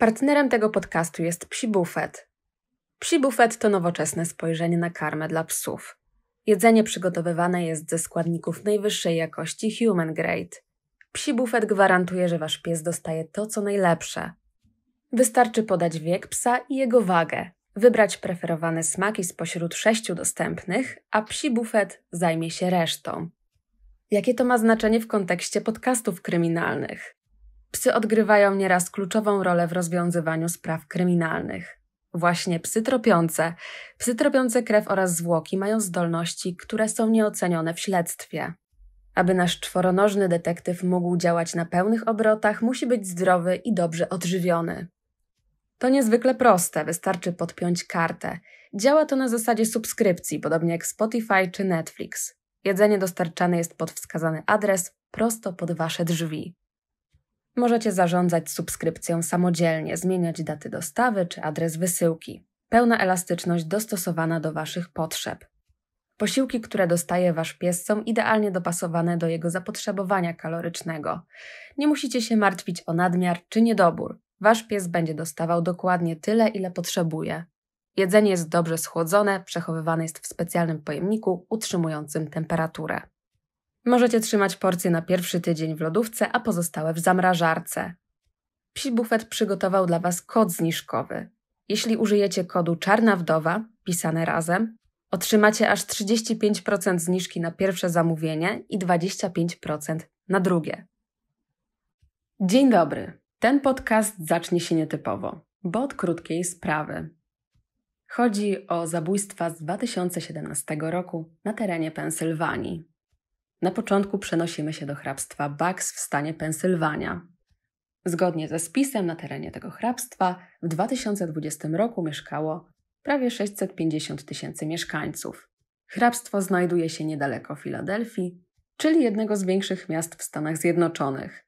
Partnerem tego podcastu jest Psi Buffet. Psi Buffet to nowoczesne spojrzenie na karmę dla psów. Jedzenie przygotowywane jest ze składników najwyższej jakości Human Grade. Psi Buffet gwarantuje, że wasz pies dostaje to, co najlepsze. Wystarczy podać wiek psa i jego wagę, wybrać preferowane smaki spośród sześciu dostępnych, a Psi Buffet zajmie się resztą. Jakie to ma znaczenie w kontekście podcastów kryminalnych? Psy odgrywają nieraz kluczową rolę w rozwiązywaniu spraw kryminalnych. Właśnie psy tropiące, psy tropiące krew oraz zwłoki mają zdolności, które są nieocenione w śledztwie. Aby nasz czworonożny detektyw mógł działać na pełnych obrotach, musi być zdrowy i dobrze odżywiony. To niezwykle proste, wystarczy podpiąć kartę. Działa to na zasadzie subskrypcji, podobnie jak Spotify czy Netflix. Jedzenie dostarczane jest pod wskazany adres, prosto pod Wasze drzwi. Możecie zarządzać subskrypcją samodzielnie, zmieniać daty dostawy czy adres wysyłki. Pełna elastyczność dostosowana do Waszych potrzeb. Posiłki, które dostaje Wasz pies, są idealnie dopasowane do jego zapotrzebowania kalorycznego. Nie musicie się martwić o nadmiar czy niedobór. Wasz pies będzie dostawał dokładnie tyle, ile potrzebuje. Jedzenie jest dobrze schłodzone, przechowywane jest w specjalnym pojemniku utrzymującym temperaturę. Możecie trzymać porcje na pierwszy tydzień w lodówce, a pozostałe w zamrażarce. Psi Bufet przygotował dla Was kod zniżkowy. Jeśli użyjecie kodu Czarna Wdowa, pisane razem, otrzymacie aż 35% zniżki na pierwsze zamówienie i 25% na drugie. Dzień dobry. Ten podcast zacznie się nietypowo, bo od krótkiej sprawy. Chodzi o zabójstwa z 2017 roku na terenie Pensylwanii. Na początku przenosimy się do hrabstwa Bucks w stanie Pensylwania. Zgodnie ze spisem na terenie tego hrabstwa w 2020 roku mieszkało prawie 650 tysięcy mieszkańców. Hrabstwo znajduje się niedaleko Filadelfii, czyli jednego z większych miast w Stanach Zjednoczonych.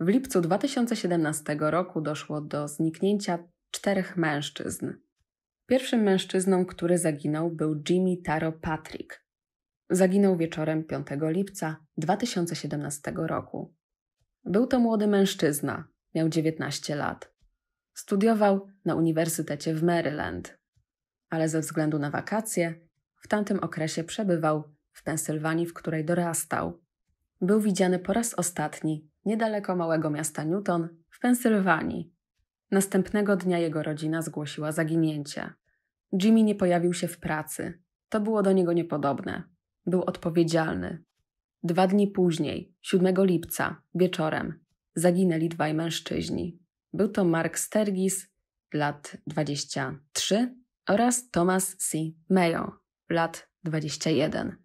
W lipcu 2017 roku doszło do zniknięcia czterech mężczyzn. Pierwszym mężczyzną, który zaginął, był Jimmy Taro Patrick, Zaginął wieczorem 5 lipca 2017 roku. Był to młody mężczyzna, miał 19 lat. Studiował na Uniwersytecie w Maryland, ale ze względu na wakacje w tamtym okresie przebywał w Pensylwanii, w której dorastał. Był widziany po raz ostatni niedaleko małego miasta Newton w Pensylwanii. Następnego dnia jego rodzina zgłosiła zaginięcie. Jimmy nie pojawił się w pracy. To było do niego niepodobne był odpowiedzialny. Dwa dni później, 7 lipca, wieczorem, zaginęli dwaj mężczyźni. Był to Mark Stergis, lat 23, oraz Thomas C. Mayo, lat 21.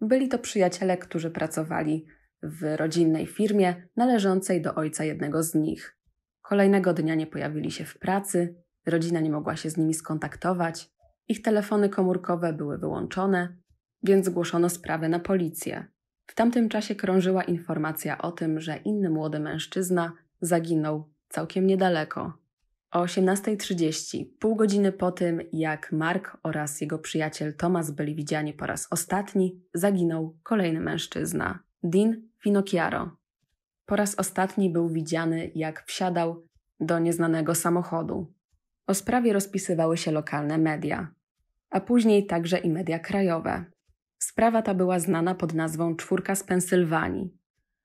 Byli to przyjaciele, którzy pracowali w rodzinnej firmie należącej do ojca jednego z nich. Kolejnego dnia nie pojawili się w pracy, rodzina nie mogła się z nimi skontaktować, ich telefony komórkowe były wyłączone, więc zgłoszono sprawę na policję. W tamtym czasie krążyła informacja o tym, że inny młody mężczyzna zaginął całkiem niedaleko. O 18.30, pół godziny po tym, jak Mark oraz jego przyjaciel Thomas byli widziani po raz ostatni, zaginął kolejny mężczyzna, Dean Finocchiaro. Po raz ostatni był widziany, jak wsiadał do nieznanego samochodu. O sprawie rozpisywały się lokalne media, a później także i media krajowe. Sprawa ta była znana pod nazwą Czwórka z Pensylwanii.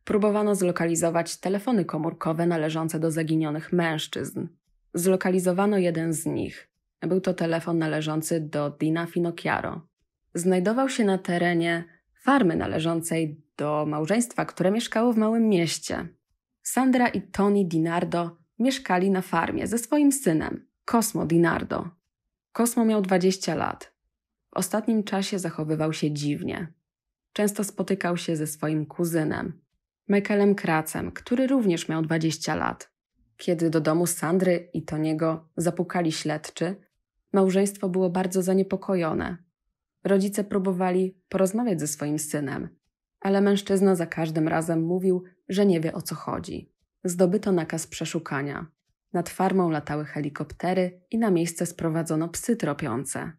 Próbowano zlokalizować telefony komórkowe należące do zaginionych mężczyzn. Zlokalizowano jeden z nich. Był to telefon należący do Dina Finocchiaro. Znajdował się na terenie farmy należącej do małżeństwa, które mieszkało w małym mieście. Sandra i Tony Dinardo mieszkali na farmie ze swoim synem, Cosmo Dinardo. Cosmo miał 20 lat. W ostatnim czasie zachowywał się dziwnie. Często spotykał się ze swoim kuzynem, Michaelem Kracem, który również miał 20 lat. Kiedy do domu Sandry i Toniego zapukali śledczy, małżeństwo było bardzo zaniepokojone. Rodzice próbowali porozmawiać ze swoim synem, ale mężczyzna za każdym razem mówił, że nie wie o co chodzi. Zdobyto nakaz przeszukania. Nad farmą latały helikoptery i na miejsce sprowadzono psy tropiące.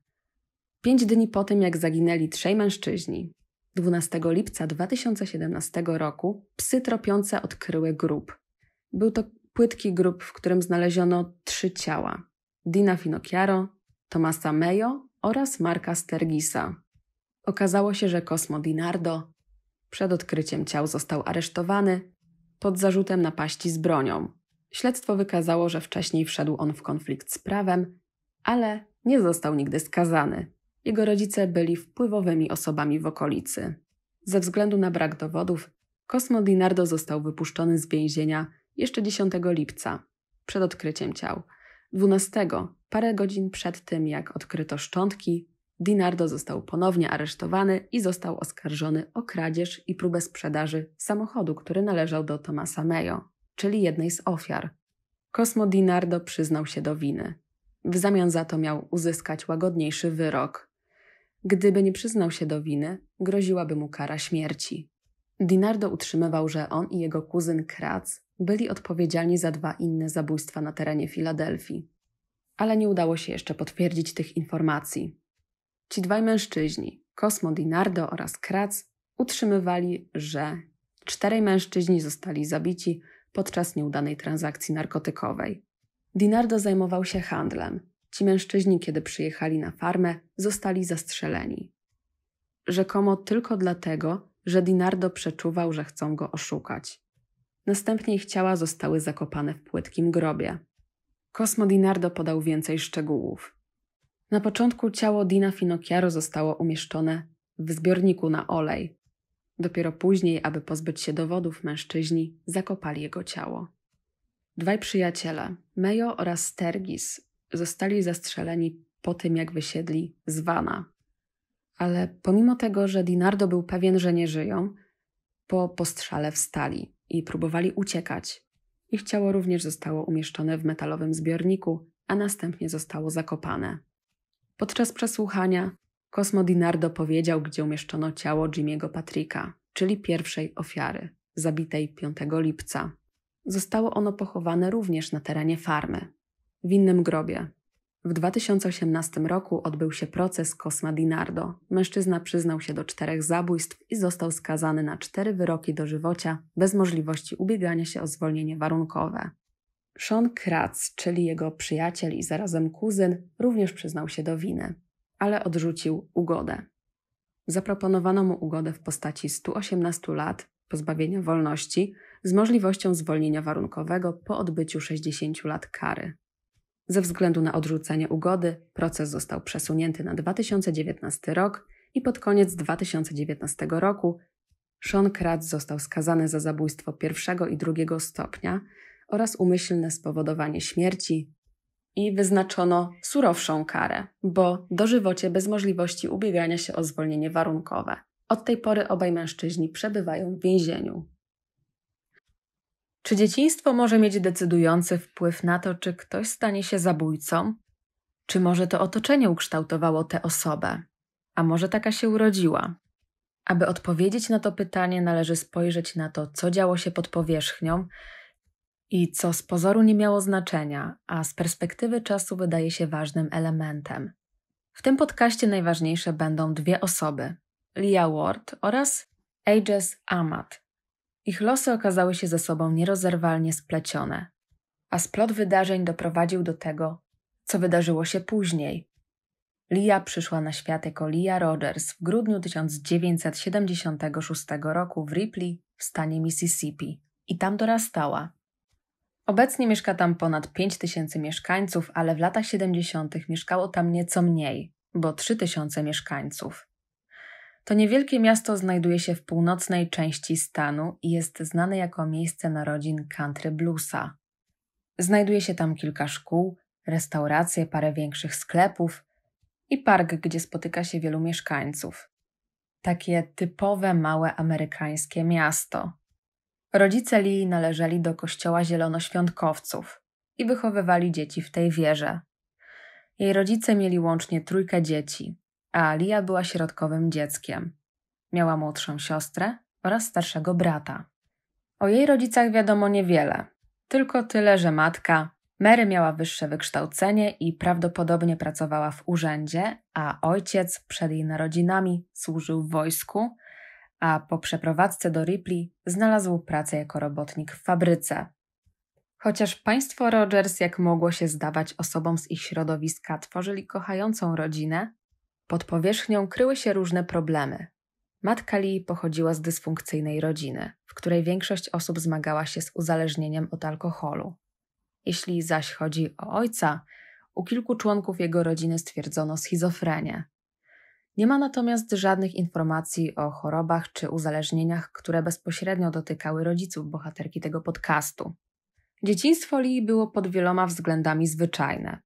Pięć dni po tym, jak zaginęli trzej mężczyźni, 12 lipca 2017 roku psy tropiące odkryły grób. Był to płytki grób, w którym znaleziono trzy ciała: Dina Finocchiaro, Tomasa Mejo oraz Marka Stergisa. Okazało się, że Cosmo Dinardo przed odkryciem ciał został aresztowany pod zarzutem napaści z bronią. Śledztwo wykazało, że wcześniej wszedł on w konflikt z prawem, ale nie został nigdy skazany. Jego rodzice byli wpływowymi osobami w okolicy. Ze względu na brak dowodów, Cosmo Dinardo został wypuszczony z więzienia jeszcze 10 lipca, przed odkryciem ciał. 12, parę godzin przed tym, jak odkryto szczątki, Dinardo został ponownie aresztowany i został oskarżony o kradzież i próbę sprzedaży samochodu, który należał do Tomasa Mayo, czyli jednej z ofiar. Cosmo Dinardo przyznał się do winy. W zamian za to miał uzyskać łagodniejszy wyrok, Gdyby nie przyznał się do winy, groziłaby mu kara śmierci. Dinardo utrzymywał, że on i jego kuzyn Kratz byli odpowiedzialni za dwa inne zabójstwa na terenie Filadelfii. Ale nie udało się jeszcze potwierdzić tych informacji. Ci dwaj mężczyźni, Cosmo Dinardo oraz Kratz, utrzymywali, że czterej mężczyźni zostali zabici podczas nieudanej transakcji narkotykowej. Dinardo zajmował się handlem, Ci mężczyźni, kiedy przyjechali na farmę, zostali zastrzeleni. Rzekomo tylko dlatego, że Dinardo przeczuwał, że chcą go oszukać. Następnie ich ciała zostały zakopane w płytkim grobie. Cosmo Dinardo podał więcej szczegółów. Na początku ciało Dina Finocchiaro zostało umieszczone w zbiorniku na olej. Dopiero później, aby pozbyć się dowodów, mężczyźni zakopali jego ciało. Dwaj przyjaciele, Mejo oraz Stergis, zostali zastrzeleni po tym, jak wysiedli z Wana. Ale pomimo tego, że Dinardo był pewien, że nie żyją, po postrzale wstali i próbowali uciekać. Ich ciało również zostało umieszczone w metalowym zbiorniku, a następnie zostało zakopane. Podczas przesłuchania Cosmo Dinardo powiedział, gdzie umieszczono ciało Jimmy'ego Patricka, czyli pierwszej ofiary, zabitej 5 lipca. Zostało ono pochowane również na terenie farmy w innym grobie. W 2018 roku odbył się proces Cosma Dinardo. Mężczyzna przyznał się do czterech zabójstw i został skazany na cztery wyroki dożywocia bez możliwości ubiegania się o zwolnienie warunkowe. Sean Kratz, czyli jego przyjaciel i zarazem kuzyn, również przyznał się do winy, ale odrzucił ugodę. Zaproponowano mu ugodę w postaci 118 lat pozbawienia wolności z możliwością zwolnienia warunkowego po odbyciu 60 lat kary. Ze względu na odrzucenie ugody proces został przesunięty na 2019 rok i pod koniec 2019 roku Sean Kratz został skazany za zabójstwo pierwszego i drugiego stopnia oraz umyślne spowodowanie śmierci i wyznaczono surowszą karę, bo dożywocie bez możliwości ubiegania się o zwolnienie warunkowe. Od tej pory obaj mężczyźni przebywają w więzieniu. Czy dzieciństwo może mieć decydujący wpływ na to, czy ktoś stanie się zabójcą? Czy może to otoczenie ukształtowało tę osobę? A może taka się urodziła? Aby odpowiedzieć na to pytanie, należy spojrzeć na to, co działo się pod powierzchnią i co z pozoru nie miało znaczenia, a z perspektywy czasu wydaje się ważnym elementem. W tym podcaście najważniejsze będą dwie osoby: Lia Ward oraz Ages Amat, ich losy okazały się ze sobą nierozerwalnie splecione, a splot wydarzeń doprowadził do tego, co wydarzyło się później. Lia przyszła na świat jako Lia Rogers w grudniu 1976 roku w Ripley w stanie Mississippi i tam dorastała. Obecnie mieszka tam ponad 5 tysięcy mieszkańców, ale w latach 70. mieszkało tam nieco mniej, bo 3 tysiące mieszkańców. To niewielkie miasto znajduje się w północnej części stanu i jest znane jako miejsce narodzin country bluesa. Znajduje się tam kilka szkół, restauracje, parę większych sklepów i park, gdzie spotyka się wielu mieszkańców. Takie typowe małe amerykańskie miasto. Rodzice Lee należeli do kościoła zielonoświątkowców i wychowywali dzieci w tej wieże. Jej rodzice mieli łącznie trójkę dzieci a Lia była środkowym dzieckiem. Miała młodszą siostrę oraz starszego brata. O jej rodzicach wiadomo niewiele, tylko tyle, że matka, Mary miała wyższe wykształcenie i prawdopodobnie pracowała w urzędzie, a ojciec przed jej narodzinami służył w wojsku, a po przeprowadzce do Ripley znalazł pracę jako robotnik w fabryce. Chociaż państwo Rogers, jak mogło się zdawać osobom z ich środowiska, tworzyli kochającą rodzinę, pod powierzchnią kryły się różne problemy. Matka Lee pochodziła z dysfunkcyjnej rodziny, w której większość osób zmagała się z uzależnieniem od alkoholu. Jeśli zaś chodzi o ojca, u kilku członków jego rodziny stwierdzono schizofrenię. Nie ma natomiast żadnych informacji o chorobach czy uzależnieniach, które bezpośrednio dotykały rodziców bohaterki tego podcastu. Dzieciństwo Lee było pod wieloma względami zwyczajne.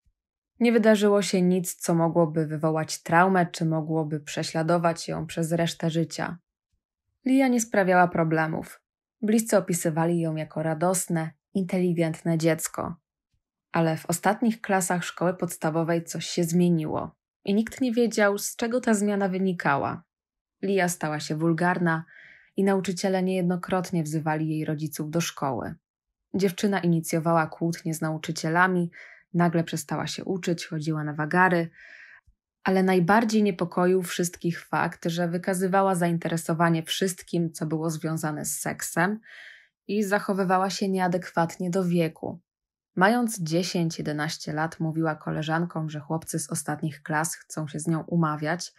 Nie wydarzyło się nic, co mogłoby wywołać traumę, czy mogłoby prześladować ją przez resztę życia. Lia nie sprawiała problemów. Bliscy opisywali ją jako radosne, inteligentne dziecko. Ale w ostatnich klasach szkoły podstawowej coś się zmieniło i nikt nie wiedział, z czego ta zmiana wynikała. Lia stała się wulgarna i nauczyciele niejednokrotnie wzywali jej rodziców do szkoły. Dziewczyna inicjowała kłótnie z nauczycielami, Nagle przestała się uczyć, chodziła na wagary, ale najbardziej niepokoił wszystkich fakt, że wykazywała zainteresowanie wszystkim, co było związane z seksem i zachowywała się nieadekwatnie do wieku. Mając 10-11 lat, mówiła koleżankom, że chłopcy z ostatnich klas chcą się z nią umawiać,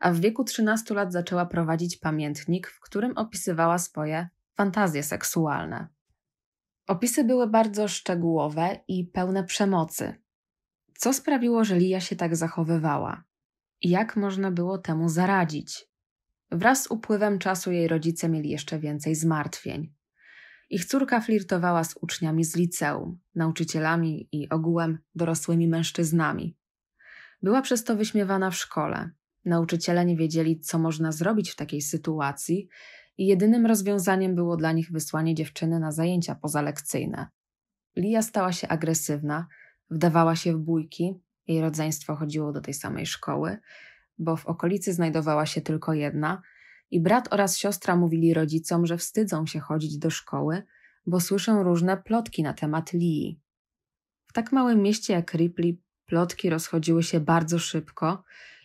a w wieku 13 lat zaczęła prowadzić pamiętnik, w którym opisywała swoje fantazje seksualne. Opisy były bardzo szczegółowe i pełne przemocy. Co sprawiło, że Lija się tak zachowywała? Jak można było temu zaradzić? Wraz z upływem czasu jej rodzice mieli jeszcze więcej zmartwień. Ich córka flirtowała z uczniami z liceum, nauczycielami i ogółem dorosłymi mężczyznami. Była przez to wyśmiewana w szkole. Nauczyciele nie wiedzieli, co można zrobić w takiej sytuacji i jedynym rozwiązaniem było dla nich wysłanie dziewczyny na zajęcia pozalekcyjne. Lia stała się agresywna, wdawała się w bójki, jej rodzeństwo chodziło do tej samej szkoły, bo w okolicy znajdowała się tylko jedna, i brat oraz siostra mówili rodzicom, że wstydzą się chodzić do szkoły, bo słyszą różne plotki na temat Lii. W tak małym mieście jak Ripley plotki rozchodziły się bardzo szybko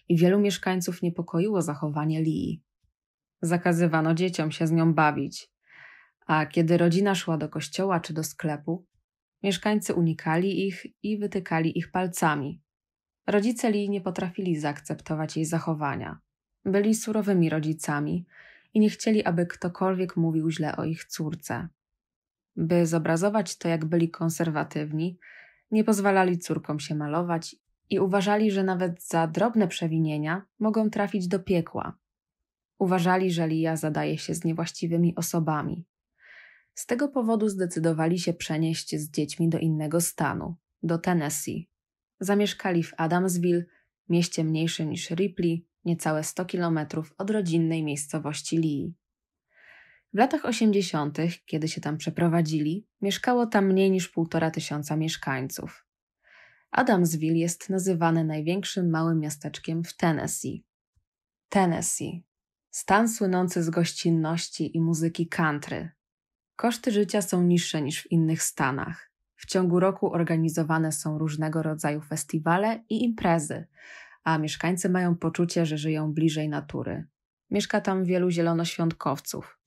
i wielu mieszkańców niepokoiło zachowanie Lii. Zakazywano dzieciom się z nią bawić, a kiedy rodzina szła do kościoła czy do sklepu, mieszkańcy unikali ich i wytykali ich palcami. Rodzice Lee nie potrafili zaakceptować jej zachowania. Byli surowymi rodzicami i nie chcieli, aby ktokolwiek mówił źle o ich córce. By zobrazować to, jak byli konserwatywni, nie pozwalali córkom się malować i uważali, że nawet za drobne przewinienia mogą trafić do piekła. Uważali, że Lia zadaje się z niewłaściwymi osobami. Z tego powodu zdecydowali się przenieść z dziećmi do innego stanu, do Tennessee. Zamieszkali w Adamsville, mieście mniejszym niż Ripley, niecałe 100 kilometrów od rodzinnej miejscowości Lee. W latach 80., kiedy się tam przeprowadzili, mieszkało tam mniej niż półtora tysiąca mieszkańców. Adamsville jest nazywane największym małym miasteczkiem w Tennessee. Tennessee Stan słynący z gościnności i muzyki country. Koszty życia są niższe niż w innych stanach. W ciągu roku organizowane są różnego rodzaju festiwale i imprezy, a mieszkańcy mają poczucie, że żyją bliżej natury. Mieszka tam wielu zielonoświątkowców.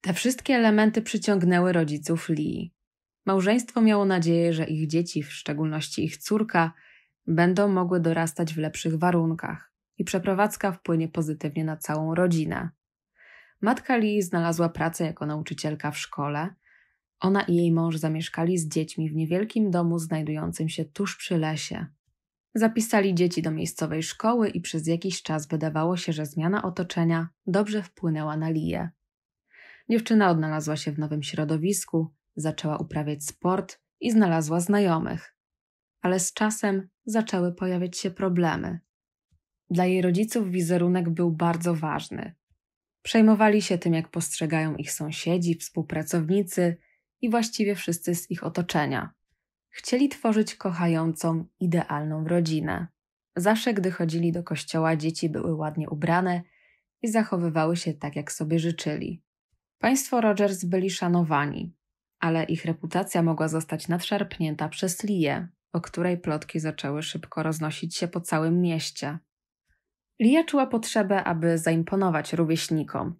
Te wszystkie elementy przyciągnęły rodziców Lee. Małżeństwo miało nadzieję, że ich dzieci, w szczególności ich córka, będą mogły dorastać w lepszych warunkach i przeprowadzka wpłynie pozytywnie na całą rodzinę. Matka Lee znalazła pracę jako nauczycielka w szkole. Ona i jej mąż zamieszkali z dziećmi w niewielkim domu znajdującym się tuż przy lesie. Zapisali dzieci do miejscowej szkoły i przez jakiś czas wydawało się, że zmiana otoczenia dobrze wpłynęła na Lię. Dziewczyna odnalazła się w nowym środowisku, zaczęła uprawiać sport i znalazła znajomych. Ale z czasem zaczęły pojawiać się problemy. Dla jej rodziców wizerunek był bardzo ważny. Przejmowali się tym, jak postrzegają ich sąsiedzi, współpracownicy i właściwie wszyscy z ich otoczenia. Chcieli tworzyć kochającą, idealną rodzinę. Zawsze, gdy chodzili do kościoła, dzieci były ładnie ubrane i zachowywały się tak, jak sobie życzyli. Państwo Rogers byli szanowani, ale ich reputacja mogła zostać nadszarpnięta przez Lię, o której plotki zaczęły szybko roznosić się po całym mieście. Lia czuła potrzebę, aby zaimponować rówieśnikom.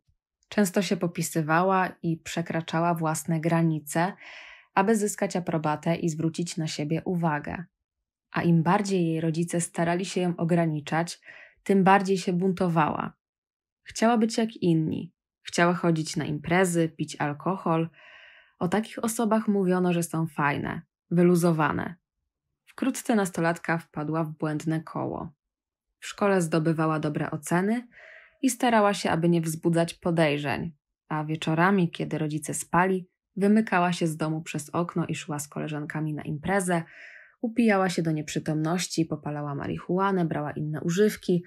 Często się popisywała i przekraczała własne granice, aby zyskać aprobatę i zwrócić na siebie uwagę. A im bardziej jej rodzice starali się ją ograniczać, tym bardziej się buntowała. Chciała być jak inni. Chciała chodzić na imprezy, pić alkohol. O takich osobach mówiono, że są fajne, wyluzowane. Wkrótce nastolatka wpadła w błędne koło. W szkole zdobywała dobre oceny i starała się, aby nie wzbudzać podejrzeń, a wieczorami, kiedy rodzice spali, wymykała się z domu przez okno i szła z koleżankami na imprezę, upijała się do nieprzytomności, popalała marihuanę, brała inne używki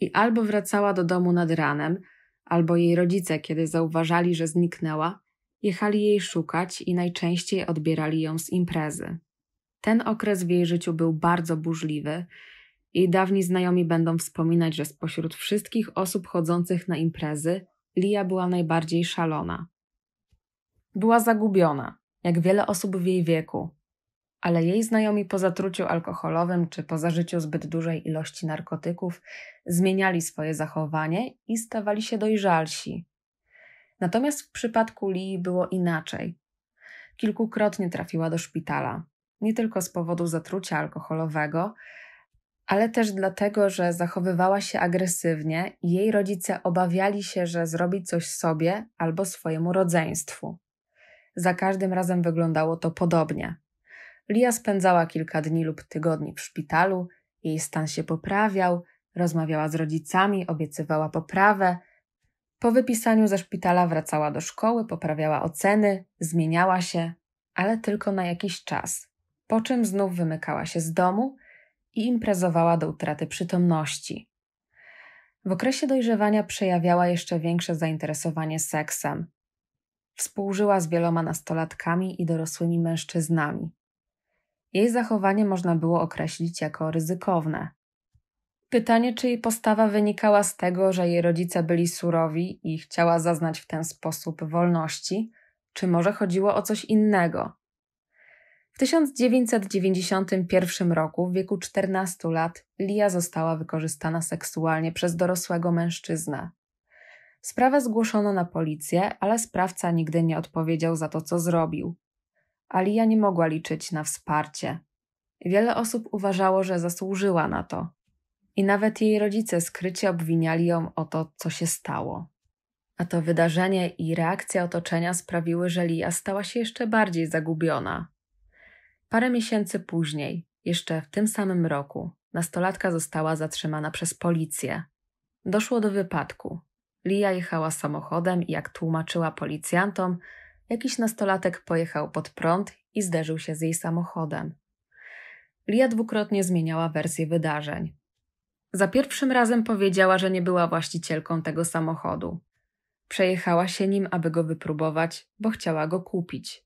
i albo wracała do domu nad ranem, albo jej rodzice, kiedy zauważali, że zniknęła, jechali jej szukać i najczęściej odbierali ją z imprezy. Ten okres w jej życiu był bardzo burzliwy jej dawni znajomi będą wspominać, że spośród wszystkich osób chodzących na imprezy, Lia była najbardziej szalona. Była zagubiona, jak wiele osób w jej wieku, ale jej znajomi po zatruciu alkoholowym czy po zażyciu zbyt dużej ilości narkotyków zmieniali swoje zachowanie i stawali się dojrzalsi. Natomiast w przypadku Lii było inaczej. Kilkukrotnie trafiła do szpitala, nie tylko z powodu zatrucia alkoholowego, ale też dlatego, że zachowywała się agresywnie i jej rodzice obawiali się, że zrobi coś sobie albo swojemu rodzeństwu. Za każdym razem wyglądało to podobnie. Lia spędzała kilka dni lub tygodni w szpitalu, jej stan się poprawiał, rozmawiała z rodzicami, obiecywała poprawę. Po wypisaniu ze szpitala wracała do szkoły, poprawiała oceny, zmieniała się, ale tylko na jakiś czas. Po czym znów wymykała się z domu i imprezowała do utraty przytomności. W okresie dojrzewania przejawiała jeszcze większe zainteresowanie seksem. Współżyła z wieloma nastolatkami i dorosłymi mężczyznami. Jej zachowanie można było określić jako ryzykowne. Pytanie, czy jej postawa wynikała z tego, że jej rodzice byli surowi i chciała zaznać w ten sposób wolności, czy może chodziło o coś innego? W 1991 roku, w wieku 14 lat, Lia została wykorzystana seksualnie przez dorosłego mężczyznę. Sprawę zgłoszono na policję, ale sprawca nigdy nie odpowiedział za to, co zrobił. Lia nie mogła liczyć na wsparcie. Wiele osób uważało, że zasłużyła na to. I nawet jej rodzice skrycie obwiniali ją o to, co się stało. A to wydarzenie i reakcja otoczenia sprawiły, że Lia stała się jeszcze bardziej zagubiona. Parę miesięcy później, jeszcze w tym samym roku, nastolatka została zatrzymana przez policję. Doszło do wypadku. Lia jechała samochodem i jak tłumaczyła policjantom, jakiś nastolatek pojechał pod prąd i zderzył się z jej samochodem. Lia dwukrotnie zmieniała wersję wydarzeń. Za pierwszym razem powiedziała, że nie była właścicielką tego samochodu. Przejechała się nim, aby go wypróbować, bo chciała go kupić.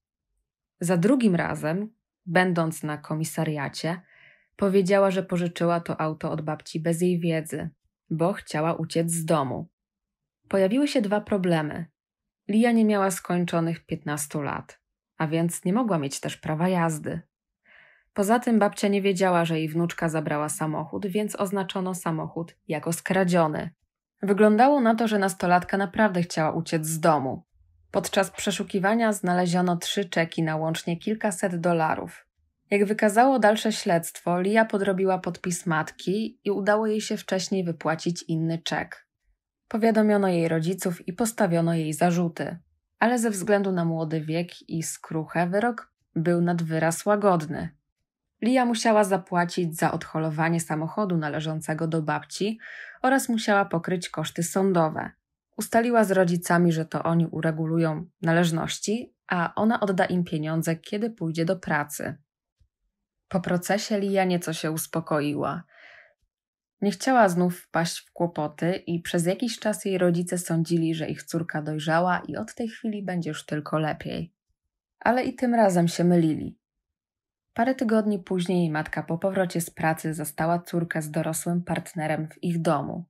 Za drugim razem, będąc na komisariacie, powiedziała, że pożyczyła to auto od babci bez jej wiedzy, bo chciała uciec z domu. Pojawiły się dwa problemy. Lia nie miała skończonych 15 lat, a więc nie mogła mieć też prawa jazdy. Poza tym babcia nie wiedziała, że jej wnuczka zabrała samochód, więc oznaczono samochód jako skradziony. Wyglądało na to, że nastolatka naprawdę chciała uciec z domu. Podczas przeszukiwania znaleziono trzy czeki na łącznie kilkaset dolarów. Jak wykazało dalsze śledztwo, Lia podrobiła podpis matki i udało jej się wcześniej wypłacić inny czek. Powiadomiono jej rodziców i postawiono jej zarzuty, ale ze względu na młody wiek i skruchę wyrok był nad wyraz łagodny. Lia musiała zapłacić za odholowanie samochodu należącego do babci oraz musiała pokryć koszty sądowe. Ustaliła z rodzicami, że to oni uregulują należności, a ona odda im pieniądze, kiedy pójdzie do pracy. Po procesie Lija nieco się uspokoiła. Nie chciała znów wpaść w kłopoty i przez jakiś czas jej rodzice sądzili, że ich córka dojrzała i od tej chwili będzie już tylko lepiej. Ale i tym razem się mylili. Parę tygodni później matka po powrocie z pracy zastała córkę z dorosłym partnerem w ich domu.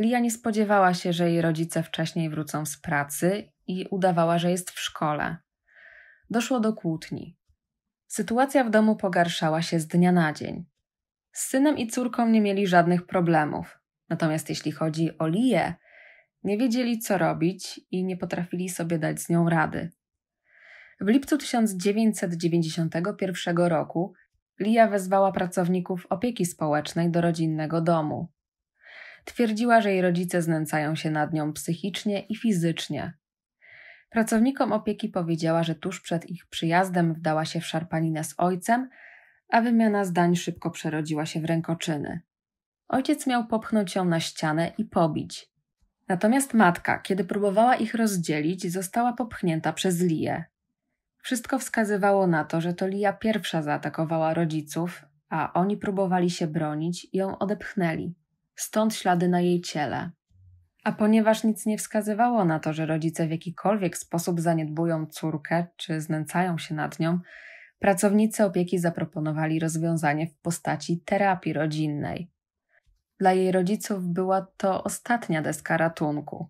Lia nie spodziewała się, że jej rodzice wcześniej wrócą z pracy i udawała, że jest w szkole. Doszło do kłótni. Sytuacja w domu pogarszała się z dnia na dzień. Z synem i córką nie mieli żadnych problemów. Natomiast jeśli chodzi o Lię, nie wiedzieli co robić i nie potrafili sobie dać z nią rady. W lipcu 1991 roku Lia wezwała pracowników opieki społecznej do rodzinnego domu. Twierdziła, że jej rodzice znęcają się nad nią psychicznie i fizycznie. Pracownikom opieki powiedziała, że tuż przed ich przyjazdem wdała się w szarpaninę z ojcem, a wymiana zdań szybko przerodziła się w rękoczyny. Ojciec miał popchnąć ją na ścianę i pobić. Natomiast matka, kiedy próbowała ich rozdzielić, została popchnięta przez Liję. Wszystko wskazywało na to, że to Lia pierwsza zaatakowała rodziców, a oni próbowali się bronić i ją odepchnęli stąd ślady na jej ciele. A ponieważ nic nie wskazywało na to, że rodzice w jakikolwiek sposób zaniedbują córkę czy znęcają się nad nią, pracownicy opieki zaproponowali rozwiązanie w postaci terapii rodzinnej. Dla jej rodziców była to ostatnia deska ratunku.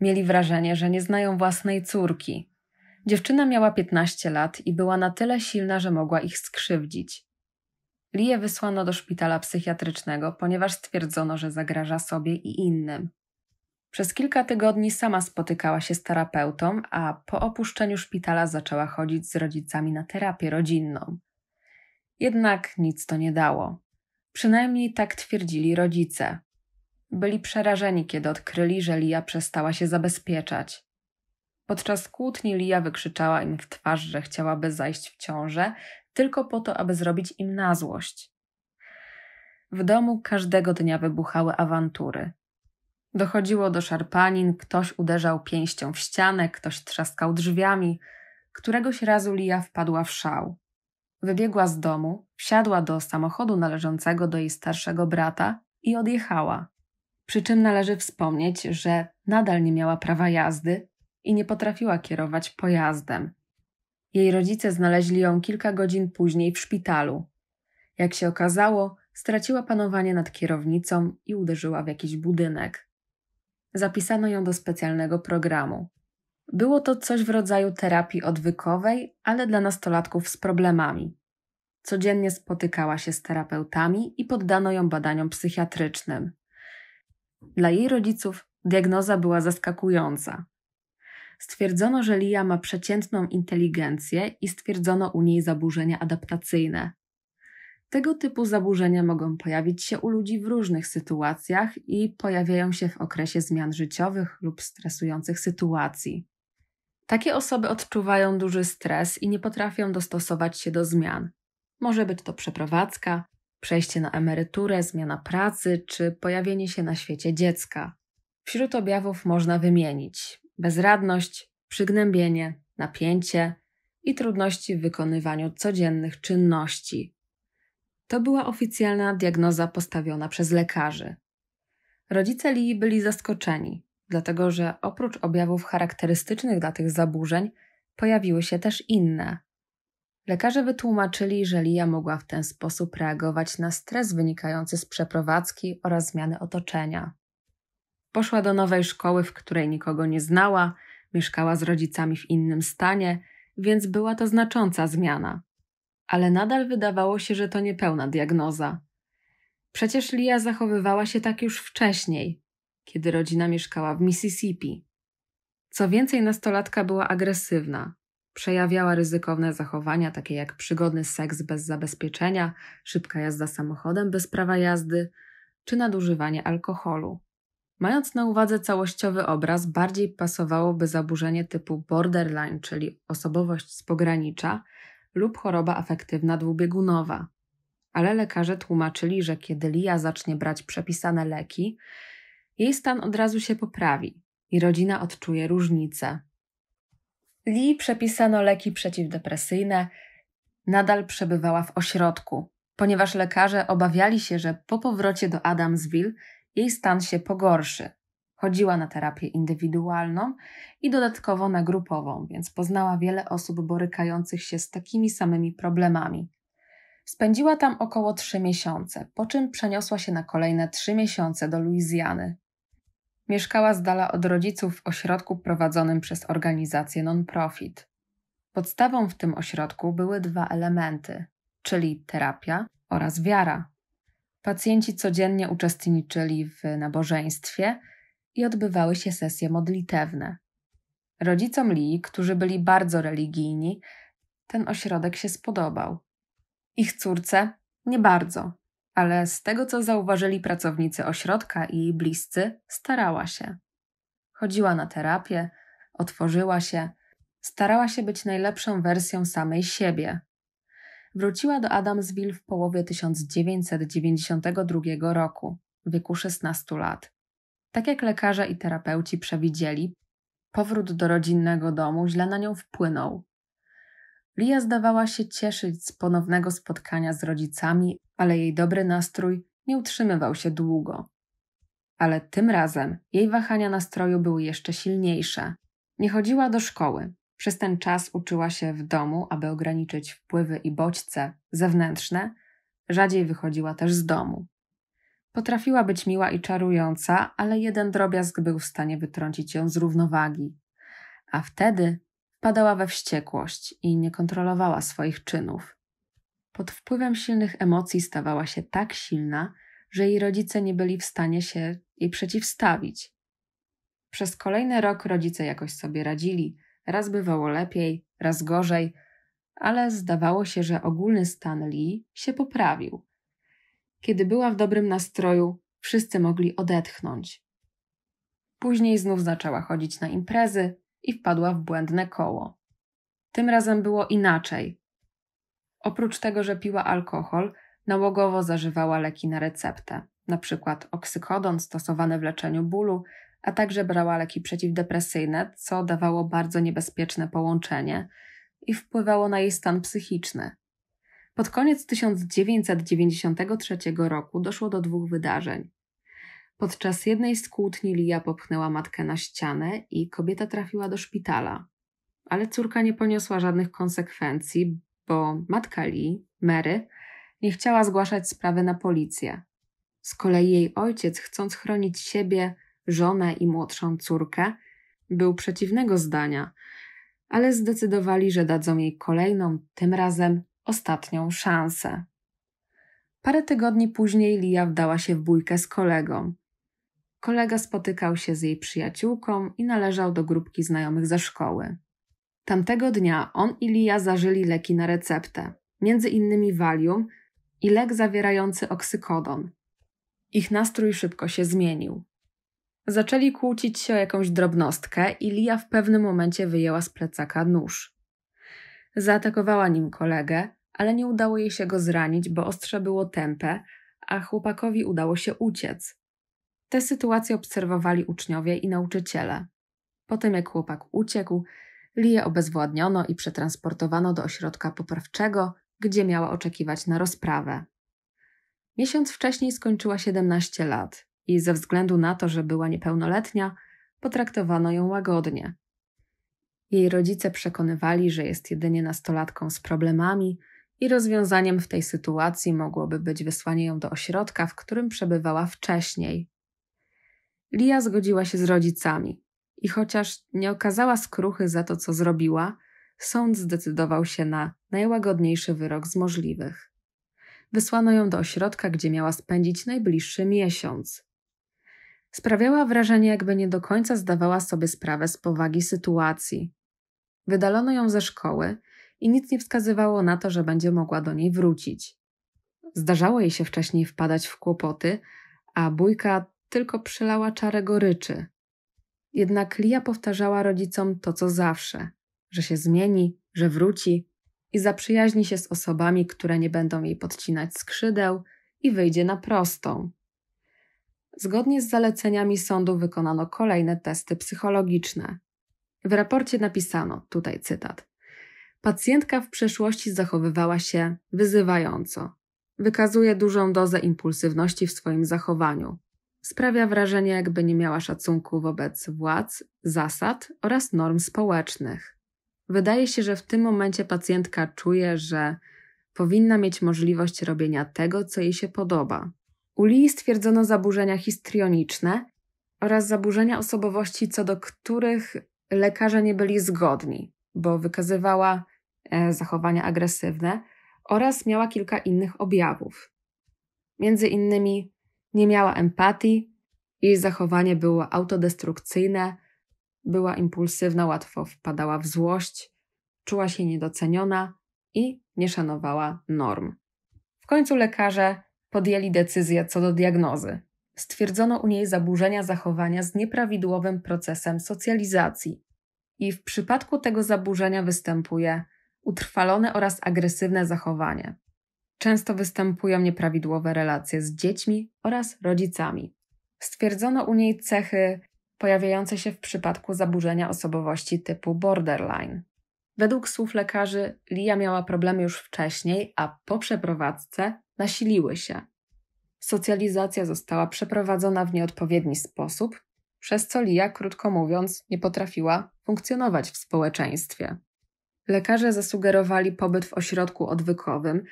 Mieli wrażenie, że nie znają własnej córki. Dziewczyna miała 15 lat i była na tyle silna, że mogła ich skrzywdzić. Lię wysłano do szpitala psychiatrycznego, ponieważ stwierdzono, że zagraża sobie i innym. Przez kilka tygodni sama spotykała się z terapeutą, a po opuszczeniu szpitala zaczęła chodzić z rodzicami na terapię rodzinną. Jednak nic to nie dało. Przynajmniej tak twierdzili rodzice. Byli przerażeni, kiedy odkryli, że Lia przestała się zabezpieczać. Podczas kłótni Lia wykrzyczała im w twarz, że chciałaby zajść w ciążę, tylko po to, aby zrobić im na złość. W domu każdego dnia wybuchały awantury. Dochodziło do szarpanin, ktoś uderzał pięścią w ścianę, ktoś trzaskał drzwiami. Któregoś razu Lia wpadła w szał. Wybiegła z domu, wsiadła do samochodu należącego do jej starszego brata i odjechała. Przy czym należy wspomnieć, że nadal nie miała prawa jazdy i nie potrafiła kierować pojazdem. Jej rodzice znaleźli ją kilka godzin później w szpitalu. Jak się okazało, straciła panowanie nad kierownicą i uderzyła w jakiś budynek. Zapisano ją do specjalnego programu. Było to coś w rodzaju terapii odwykowej, ale dla nastolatków z problemami. Codziennie spotykała się z terapeutami i poddano ją badaniom psychiatrycznym. Dla jej rodziców diagnoza była zaskakująca stwierdzono, że Lia ma przeciętną inteligencję i stwierdzono u niej zaburzenia adaptacyjne. Tego typu zaburzenia mogą pojawić się u ludzi w różnych sytuacjach i pojawiają się w okresie zmian życiowych lub stresujących sytuacji. Takie osoby odczuwają duży stres i nie potrafią dostosować się do zmian. Może być to przeprowadzka, przejście na emeryturę, zmiana pracy czy pojawienie się na świecie dziecka. Wśród objawów można wymienić bezradność, przygnębienie, napięcie i trudności w wykonywaniu codziennych czynności. To była oficjalna diagnoza postawiona przez lekarzy. Rodzice Lee byli zaskoczeni, dlatego że oprócz objawów charakterystycznych dla tych zaburzeń pojawiły się też inne. Lekarze wytłumaczyli, że Lia mogła w ten sposób reagować na stres wynikający z przeprowadzki oraz zmiany otoczenia. Poszła do nowej szkoły, w której nikogo nie znała, mieszkała z rodzicami w innym stanie, więc była to znacząca zmiana. Ale nadal wydawało się, że to niepełna diagnoza. Przecież Lia zachowywała się tak już wcześniej, kiedy rodzina mieszkała w Mississippi. Co więcej, nastolatka była agresywna. Przejawiała ryzykowne zachowania, takie jak przygodny seks bez zabezpieczenia, szybka jazda samochodem bez prawa jazdy czy nadużywanie alkoholu. Mając na uwadze całościowy obraz, bardziej pasowałoby zaburzenie typu borderline, czyli osobowość z pogranicza, lub choroba afektywna dwubiegunowa. Ale lekarze tłumaczyli, że kiedy Lia zacznie brać przepisane leki, jej stan od razu się poprawi i rodzina odczuje różnicę. Lee przepisano leki przeciwdepresyjne, nadal przebywała w ośrodku, ponieważ lekarze obawiali się, że po powrocie do Adamsville jej stan się pogorszy. Chodziła na terapię indywidualną i dodatkowo na grupową, więc poznała wiele osób borykających się z takimi samymi problemami. Spędziła tam około 3 miesiące, po czym przeniosła się na kolejne 3 miesiące do Luizjany. Mieszkała z dala od rodziców w ośrodku prowadzonym przez organizację non-profit. Podstawą w tym ośrodku były dwa elementy, czyli terapia oraz wiara. Pacjenci codziennie uczestniczyli w nabożeństwie i odbywały się sesje modlitewne. Rodzicom Lee, którzy byli bardzo religijni, ten ośrodek się spodobał. Ich córce nie bardzo, ale z tego co zauważyli pracownicy ośrodka i jej bliscy, starała się. Chodziła na terapię, otworzyła się, starała się być najlepszą wersją samej siebie, wróciła do Adamsville w połowie 1992 roku, w wieku 16 lat. Tak jak lekarze i terapeuci przewidzieli, powrót do rodzinnego domu źle na nią wpłynął. Lia zdawała się cieszyć z ponownego spotkania z rodzicami, ale jej dobry nastrój nie utrzymywał się długo. Ale tym razem jej wahania nastroju były jeszcze silniejsze. Nie chodziła do szkoły, przez ten czas uczyła się w domu, aby ograniczyć wpływy i bodźce zewnętrzne, rzadziej wychodziła też z domu. Potrafiła być miła i czarująca, ale jeden drobiazg był w stanie wytrącić ją z równowagi. A wtedy wpadała we wściekłość i nie kontrolowała swoich czynów. Pod wpływem silnych emocji stawała się tak silna, że jej rodzice nie byli w stanie się jej przeciwstawić. Przez kolejny rok rodzice jakoś sobie radzili, Raz bywało lepiej, raz gorzej, ale zdawało się, że ogólny stan Lee się poprawił. Kiedy była w dobrym nastroju, wszyscy mogli odetchnąć. Później znów zaczęła chodzić na imprezy i wpadła w błędne koło. Tym razem było inaczej. Oprócz tego, że piła alkohol, nałogowo zażywała leki na receptę, np. oksykodon stosowany w leczeniu bólu a także brała leki przeciwdepresyjne, co dawało bardzo niebezpieczne połączenie i wpływało na jej stan psychiczny. Pod koniec 1993 roku doszło do dwóch wydarzeń. Podczas jednej z kłótni Lia popchnęła matkę na ścianę i kobieta trafiła do szpitala. Ale córka nie poniosła żadnych konsekwencji, bo matka Lee, Mary, nie chciała zgłaszać sprawy na policję. Z kolei jej ojciec, chcąc chronić siebie, żonę i młodszą córkę, był przeciwnego zdania, ale zdecydowali, że dadzą jej kolejną, tym razem ostatnią szansę. Parę tygodni później Lia wdała się w bójkę z kolegą. Kolega spotykał się z jej przyjaciółką i należał do grupki znajomych ze szkoły. Tamtego dnia on i Lia zażyli leki na receptę, między innymi Valium i lek zawierający oksykodon. Ich nastrój szybko się zmienił. Zaczęli kłócić się o jakąś drobnostkę i Lia w pewnym momencie wyjęła z plecaka nóż. Zaatakowała nim kolegę, ale nie udało jej się go zranić, bo ostrze było tępe, a chłopakowi udało się uciec. Te sytuacje obserwowali uczniowie i nauczyciele. Po tym jak chłopak uciekł, Lię obezwładniono i przetransportowano do ośrodka poprawczego, gdzie miała oczekiwać na rozprawę. Miesiąc wcześniej skończyła 17 lat i ze względu na to, że była niepełnoletnia, potraktowano ją łagodnie. Jej rodzice przekonywali, że jest jedynie nastolatką z problemami i rozwiązaniem w tej sytuacji mogłoby być wysłanie ją do ośrodka, w którym przebywała wcześniej. Lia zgodziła się z rodzicami i chociaż nie okazała skruchy za to, co zrobiła, sąd zdecydował się na najłagodniejszy wyrok z możliwych. Wysłano ją do ośrodka, gdzie miała spędzić najbliższy miesiąc. Sprawiała wrażenie, jakby nie do końca zdawała sobie sprawę z powagi sytuacji. Wydalono ją ze szkoły i nic nie wskazywało na to, że będzie mogła do niej wrócić. Zdarzało jej się wcześniej wpadać w kłopoty, a bójka tylko przylała czarę goryczy. Jednak Lia powtarzała rodzicom to, co zawsze: że się zmieni, że wróci i zaprzyjaźni się z osobami, które nie będą jej podcinać skrzydeł i wyjdzie na prostą zgodnie z zaleceniami sądu wykonano kolejne testy psychologiczne. W raporcie napisano, tutaj cytat, pacjentka w przeszłości zachowywała się wyzywająco, wykazuje dużą dozę impulsywności w swoim zachowaniu, sprawia wrażenie, jakby nie miała szacunku wobec władz, zasad oraz norm społecznych. Wydaje się, że w tym momencie pacjentka czuje, że powinna mieć możliwość robienia tego, co jej się podoba, u Lee stwierdzono zaburzenia histrioniczne oraz zaburzenia osobowości, co do których lekarze nie byli zgodni, bo wykazywała e, zachowania agresywne oraz miała kilka innych objawów. Między innymi nie miała empatii, jej zachowanie było autodestrukcyjne, była impulsywna, łatwo wpadała w złość, czuła się niedoceniona i nie szanowała norm. W końcu lekarze podjęli decyzję co do diagnozy. Stwierdzono u niej zaburzenia zachowania z nieprawidłowym procesem socjalizacji. I w przypadku tego zaburzenia występuje utrwalone oraz agresywne zachowanie. Często występują nieprawidłowe relacje z dziećmi oraz rodzicami. Stwierdzono u niej cechy pojawiające się w przypadku zaburzenia osobowości typu borderline. Według słów lekarzy, Lia miała problemy już wcześniej, a po przeprowadzce nasiliły się. Socjalizacja została przeprowadzona w nieodpowiedni sposób, przez co Lia, krótko mówiąc, nie potrafiła funkcjonować w społeczeństwie. Lekarze zasugerowali pobyt w ośrodku odwykowym,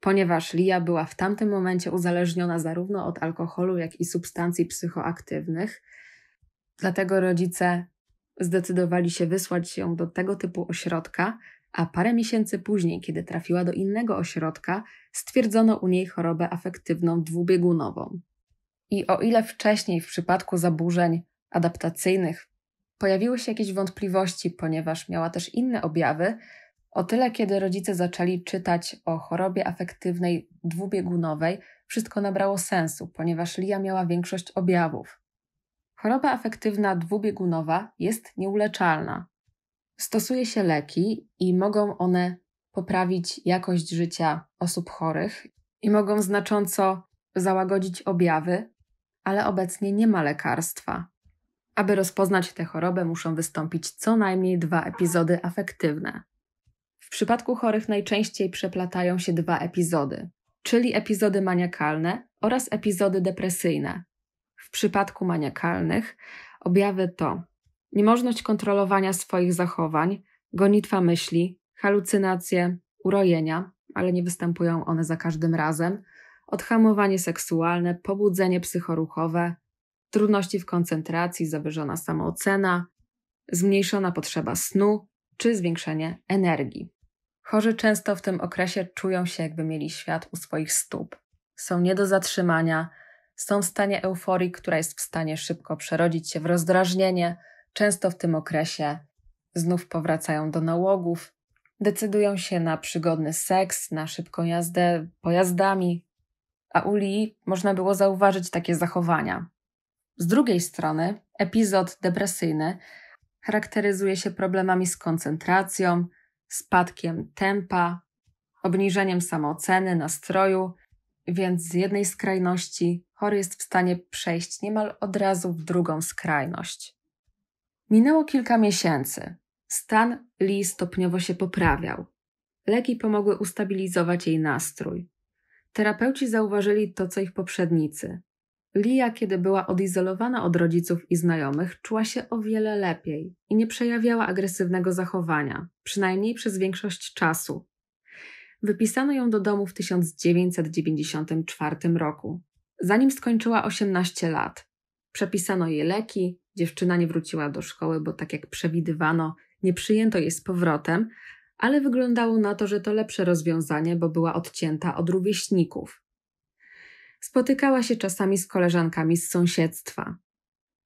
ponieważ Lia była w tamtym momencie uzależniona zarówno od alkoholu, jak i substancji psychoaktywnych. Dlatego rodzice zdecydowali się wysłać ją do tego typu ośrodka, a parę miesięcy później, kiedy trafiła do innego ośrodka, stwierdzono u niej chorobę afektywną dwubiegunową. I o ile wcześniej w przypadku zaburzeń adaptacyjnych pojawiły się jakieś wątpliwości, ponieważ miała też inne objawy, o tyle kiedy rodzice zaczęli czytać o chorobie afektywnej dwubiegunowej, wszystko nabrało sensu, ponieważ Lia miała większość objawów. Choroba afektywna dwubiegunowa jest nieuleczalna, stosuje się leki i mogą one poprawić jakość życia osób chorych i mogą znacząco załagodzić objawy, ale obecnie nie ma lekarstwa. Aby rozpoznać tę chorobę, muszą wystąpić co najmniej dwa epizody afektywne. W przypadku chorych najczęściej przeplatają się dwa epizody, czyli epizody maniakalne oraz epizody depresyjne. W przypadku maniakalnych objawy to niemożność kontrolowania swoich zachowań, gonitwa myśli, halucynacje, urojenia, ale nie występują one za każdym razem, odhamowanie seksualne, pobudzenie psychoruchowe, trudności w koncentracji, zawyżona samoocena, zmniejszona potrzeba snu czy zwiększenie energii. Chorzy często w tym okresie czują się, jakby mieli świat u swoich stóp. Są nie do zatrzymania, są w stanie euforii, która jest w stanie szybko przerodzić się w rozdrażnienie, Często w tym okresie znów powracają do nałogów, decydują się na przygodny seks, na szybką jazdę pojazdami, a u Lee można było zauważyć takie zachowania. Z drugiej strony, epizod depresyjny charakteryzuje się problemami z koncentracją, spadkiem tempa, obniżeniem samooceny, nastroju, więc z jednej skrajności chory jest w stanie przejść niemal od razu w drugą skrajność. Minęło kilka miesięcy. Stan Li stopniowo się poprawiał. Leki pomogły ustabilizować jej nastrój. Terapeuci zauważyli to, co ich poprzednicy. Lia, kiedy była odizolowana od rodziców i znajomych, czuła się o wiele lepiej i nie przejawiała agresywnego zachowania, przynajmniej przez większość czasu. Wypisano ją do domu w 1994 roku, zanim skończyła 18 lat. Przepisano jej leki, Dziewczyna nie wróciła do szkoły, bo tak jak przewidywano, nie przyjęto jej z powrotem, ale wyglądało na to, że to lepsze rozwiązanie, bo była odcięta od rówieśników. Spotykała się czasami z koleżankami z sąsiedztwa.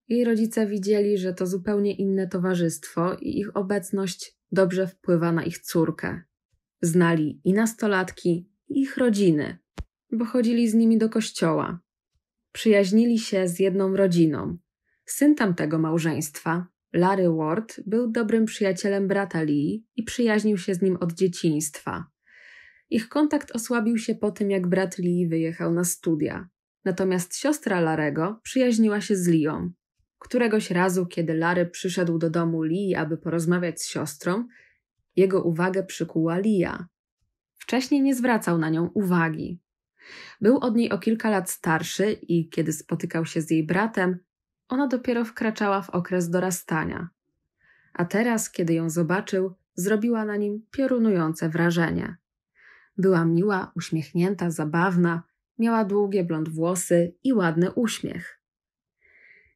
Jej rodzice widzieli, że to zupełnie inne towarzystwo i ich obecność dobrze wpływa na ich córkę. Znali i nastolatki, i ich rodziny, bo chodzili z nimi do kościoła. Przyjaźnili się z jedną rodziną, Syn tamtego małżeństwa, Larry Ward, był dobrym przyjacielem brata Lee i przyjaźnił się z nim od dzieciństwa. Ich kontakt osłabił się po tym, jak brat Lee wyjechał na studia. Natomiast siostra Larego przyjaźniła się z Lią. Któregoś razu, kiedy Larry przyszedł do domu Lee, aby porozmawiać z siostrą, jego uwagę przykuła Lia. Wcześniej nie zwracał na nią uwagi. Był od niej o kilka lat starszy i kiedy spotykał się z jej bratem, ona dopiero wkraczała w okres dorastania. A teraz, kiedy ją zobaczył, zrobiła na nim piorunujące wrażenie. Była miła, uśmiechnięta, zabawna, miała długie blond włosy i ładny uśmiech.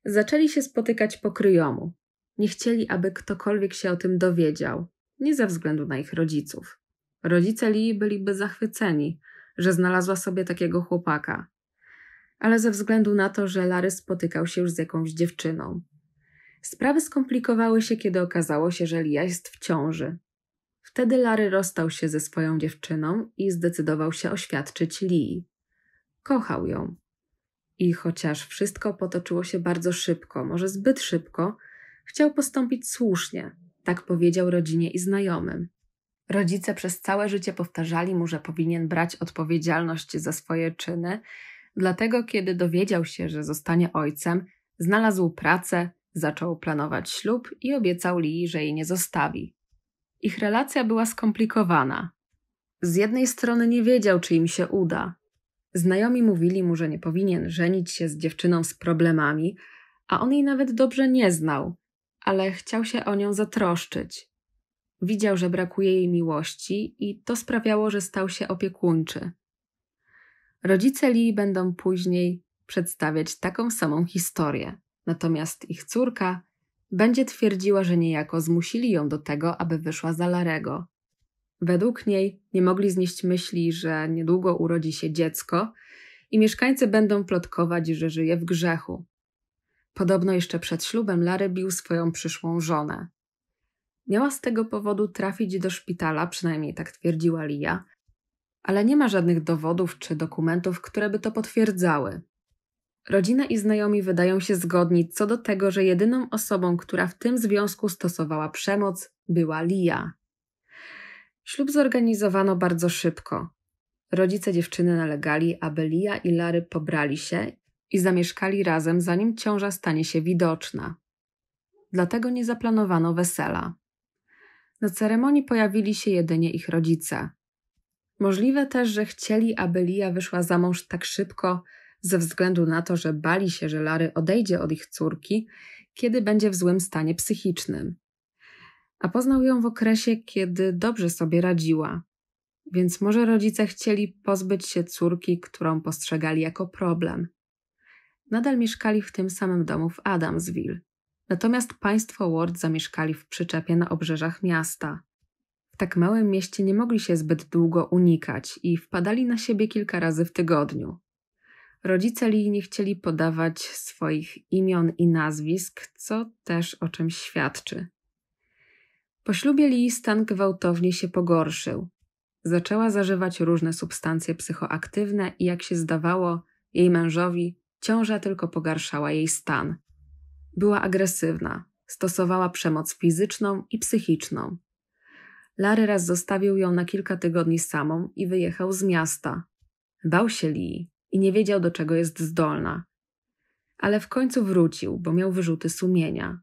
Zaczęli się spotykać po kryjomu. Nie chcieli, aby ktokolwiek się o tym dowiedział, nie ze względu na ich rodziców. Rodzice Li byliby zachwyceni, że znalazła sobie takiego chłopaka ale ze względu na to, że Larry spotykał się już z jakąś dziewczyną. Sprawy skomplikowały się, kiedy okazało się, że Lia jest w ciąży. Wtedy Larry rozstał się ze swoją dziewczyną i zdecydował się oświadczyć Lee. Kochał ją. I chociaż wszystko potoczyło się bardzo szybko, może zbyt szybko, chciał postąpić słusznie, tak powiedział rodzinie i znajomym. Rodzice przez całe życie powtarzali mu, że powinien brać odpowiedzialność za swoje czyny Dlatego, kiedy dowiedział się, że zostanie ojcem, znalazł pracę, zaczął planować ślub i obiecał Lee, że jej nie zostawi. Ich relacja była skomplikowana. Z jednej strony nie wiedział, czy im się uda. Znajomi mówili mu, że nie powinien żenić się z dziewczyną z problemami, a on jej nawet dobrze nie znał, ale chciał się o nią zatroszczyć. Widział, że brakuje jej miłości i to sprawiało, że stał się opiekuńczy. Rodzice Li będą później przedstawiać taką samą historię, natomiast ich córka będzie twierdziła, że niejako zmusili ją do tego, aby wyszła za Larego. Według niej nie mogli znieść myśli, że niedługo urodzi się dziecko i mieszkańcy będą plotkować, że żyje w grzechu. Podobno jeszcze przed ślubem Larry bił swoją przyszłą żonę. Miała z tego powodu trafić do szpitala, przynajmniej tak twierdziła Lia, ale nie ma żadnych dowodów czy dokumentów, które by to potwierdzały. Rodzina i znajomi wydają się zgodni co do tego, że jedyną osobą, która w tym związku stosowała przemoc, była Lia. Ślub zorganizowano bardzo szybko. Rodzice dziewczyny nalegali, aby Lia i Lary pobrali się i zamieszkali razem, zanim ciąża stanie się widoczna. Dlatego nie zaplanowano wesela. Na ceremonii pojawili się jedynie ich rodzice. Możliwe też, że chcieli, aby Lia wyszła za mąż tak szybko, ze względu na to, że bali się, że Lary odejdzie od ich córki, kiedy będzie w złym stanie psychicznym. A poznał ją w okresie, kiedy dobrze sobie radziła. Więc może rodzice chcieli pozbyć się córki, którą postrzegali jako problem. Nadal mieszkali w tym samym domu w Adamsville. Natomiast państwo Ward zamieszkali w przyczepie na obrzeżach miasta tak małym mieście nie mogli się zbyt długo unikać i wpadali na siebie kilka razy w tygodniu. Rodzice Lee nie chcieli podawać swoich imion i nazwisk, co też o czym świadczy. Po ślubie Lee stan gwałtownie się pogorszył. Zaczęła zażywać różne substancje psychoaktywne i jak się zdawało, jej mężowi ciąża tylko pogarszała jej stan. Była agresywna, stosowała przemoc fizyczną i psychiczną. Larry raz zostawił ją na kilka tygodni samą i wyjechał z miasta. Bał się Lee i nie wiedział, do czego jest zdolna. Ale w końcu wrócił, bo miał wyrzuty sumienia.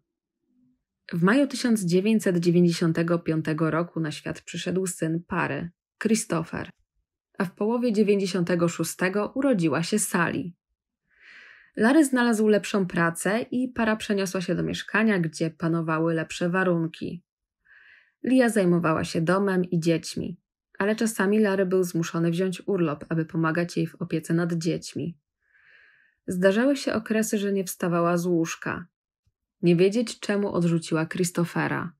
W maju 1995 roku na świat przyszedł syn pary, Christopher, a w połowie 96 urodziła się Sally. Larry znalazł lepszą pracę i para przeniosła się do mieszkania, gdzie panowały lepsze warunki. Lia zajmowała się domem i dziećmi, ale czasami Larry był zmuszony wziąć urlop, aby pomagać jej w opiece nad dziećmi. Zdarzały się okresy, że nie wstawała z łóżka. Nie wiedzieć czemu odrzuciła Christophera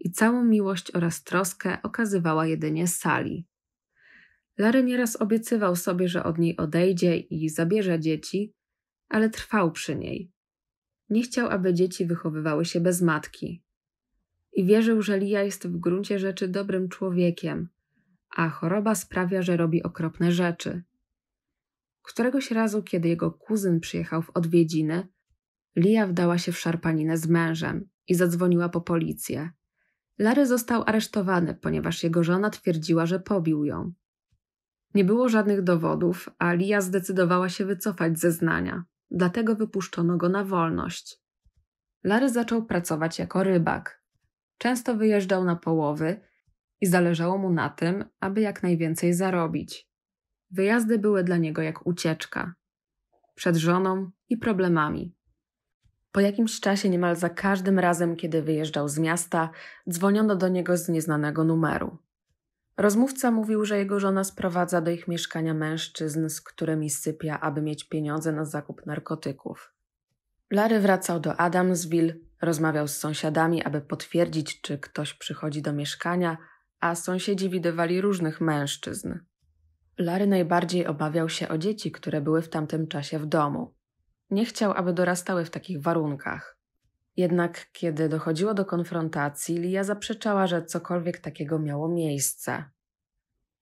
i całą miłość oraz troskę okazywała jedynie Sali. Larry nieraz obiecywał sobie, że od niej odejdzie i zabierze dzieci, ale trwał przy niej. Nie chciał, aby dzieci wychowywały się bez matki i wierzył, że Lia jest w gruncie rzeczy dobrym człowiekiem, a choroba sprawia, że robi okropne rzeczy. Któregoś razu, kiedy jego kuzyn przyjechał w odwiedziny, Lia wdała się w szarpaninę z mężem i zadzwoniła po policję. Larry został aresztowany, ponieważ jego żona twierdziła, że pobił ją. Nie było żadnych dowodów, a Lia zdecydowała się wycofać zeznania, dlatego wypuszczono go na wolność. Larry zaczął pracować jako rybak, Często wyjeżdżał na połowy i zależało mu na tym, aby jak najwięcej zarobić. Wyjazdy były dla niego jak ucieczka przed żoną i problemami. Po jakimś czasie, niemal za każdym razem, kiedy wyjeżdżał z miasta, dzwoniono do niego z nieznanego numeru. Rozmówca mówił, że jego żona sprowadza do ich mieszkania mężczyzn, z którymi sypia, aby mieć pieniądze na zakup narkotyków. Larry wracał do Adamsville, Rozmawiał z sąsiadami, aby potwierdzić, czy ktoś przychodzi do mieszkania, a sąsiedzi widywali różnych mężczyzn. Larry najbardziej obawiał się o dzieci, które były w tamtym czasie w domu. Nie chciał, aby dorastały w takich warunkach. Jednak kiedy dochodziło do konfrontacji, Lia zaprzeczała, że cokolwiek takiego miało miejsce.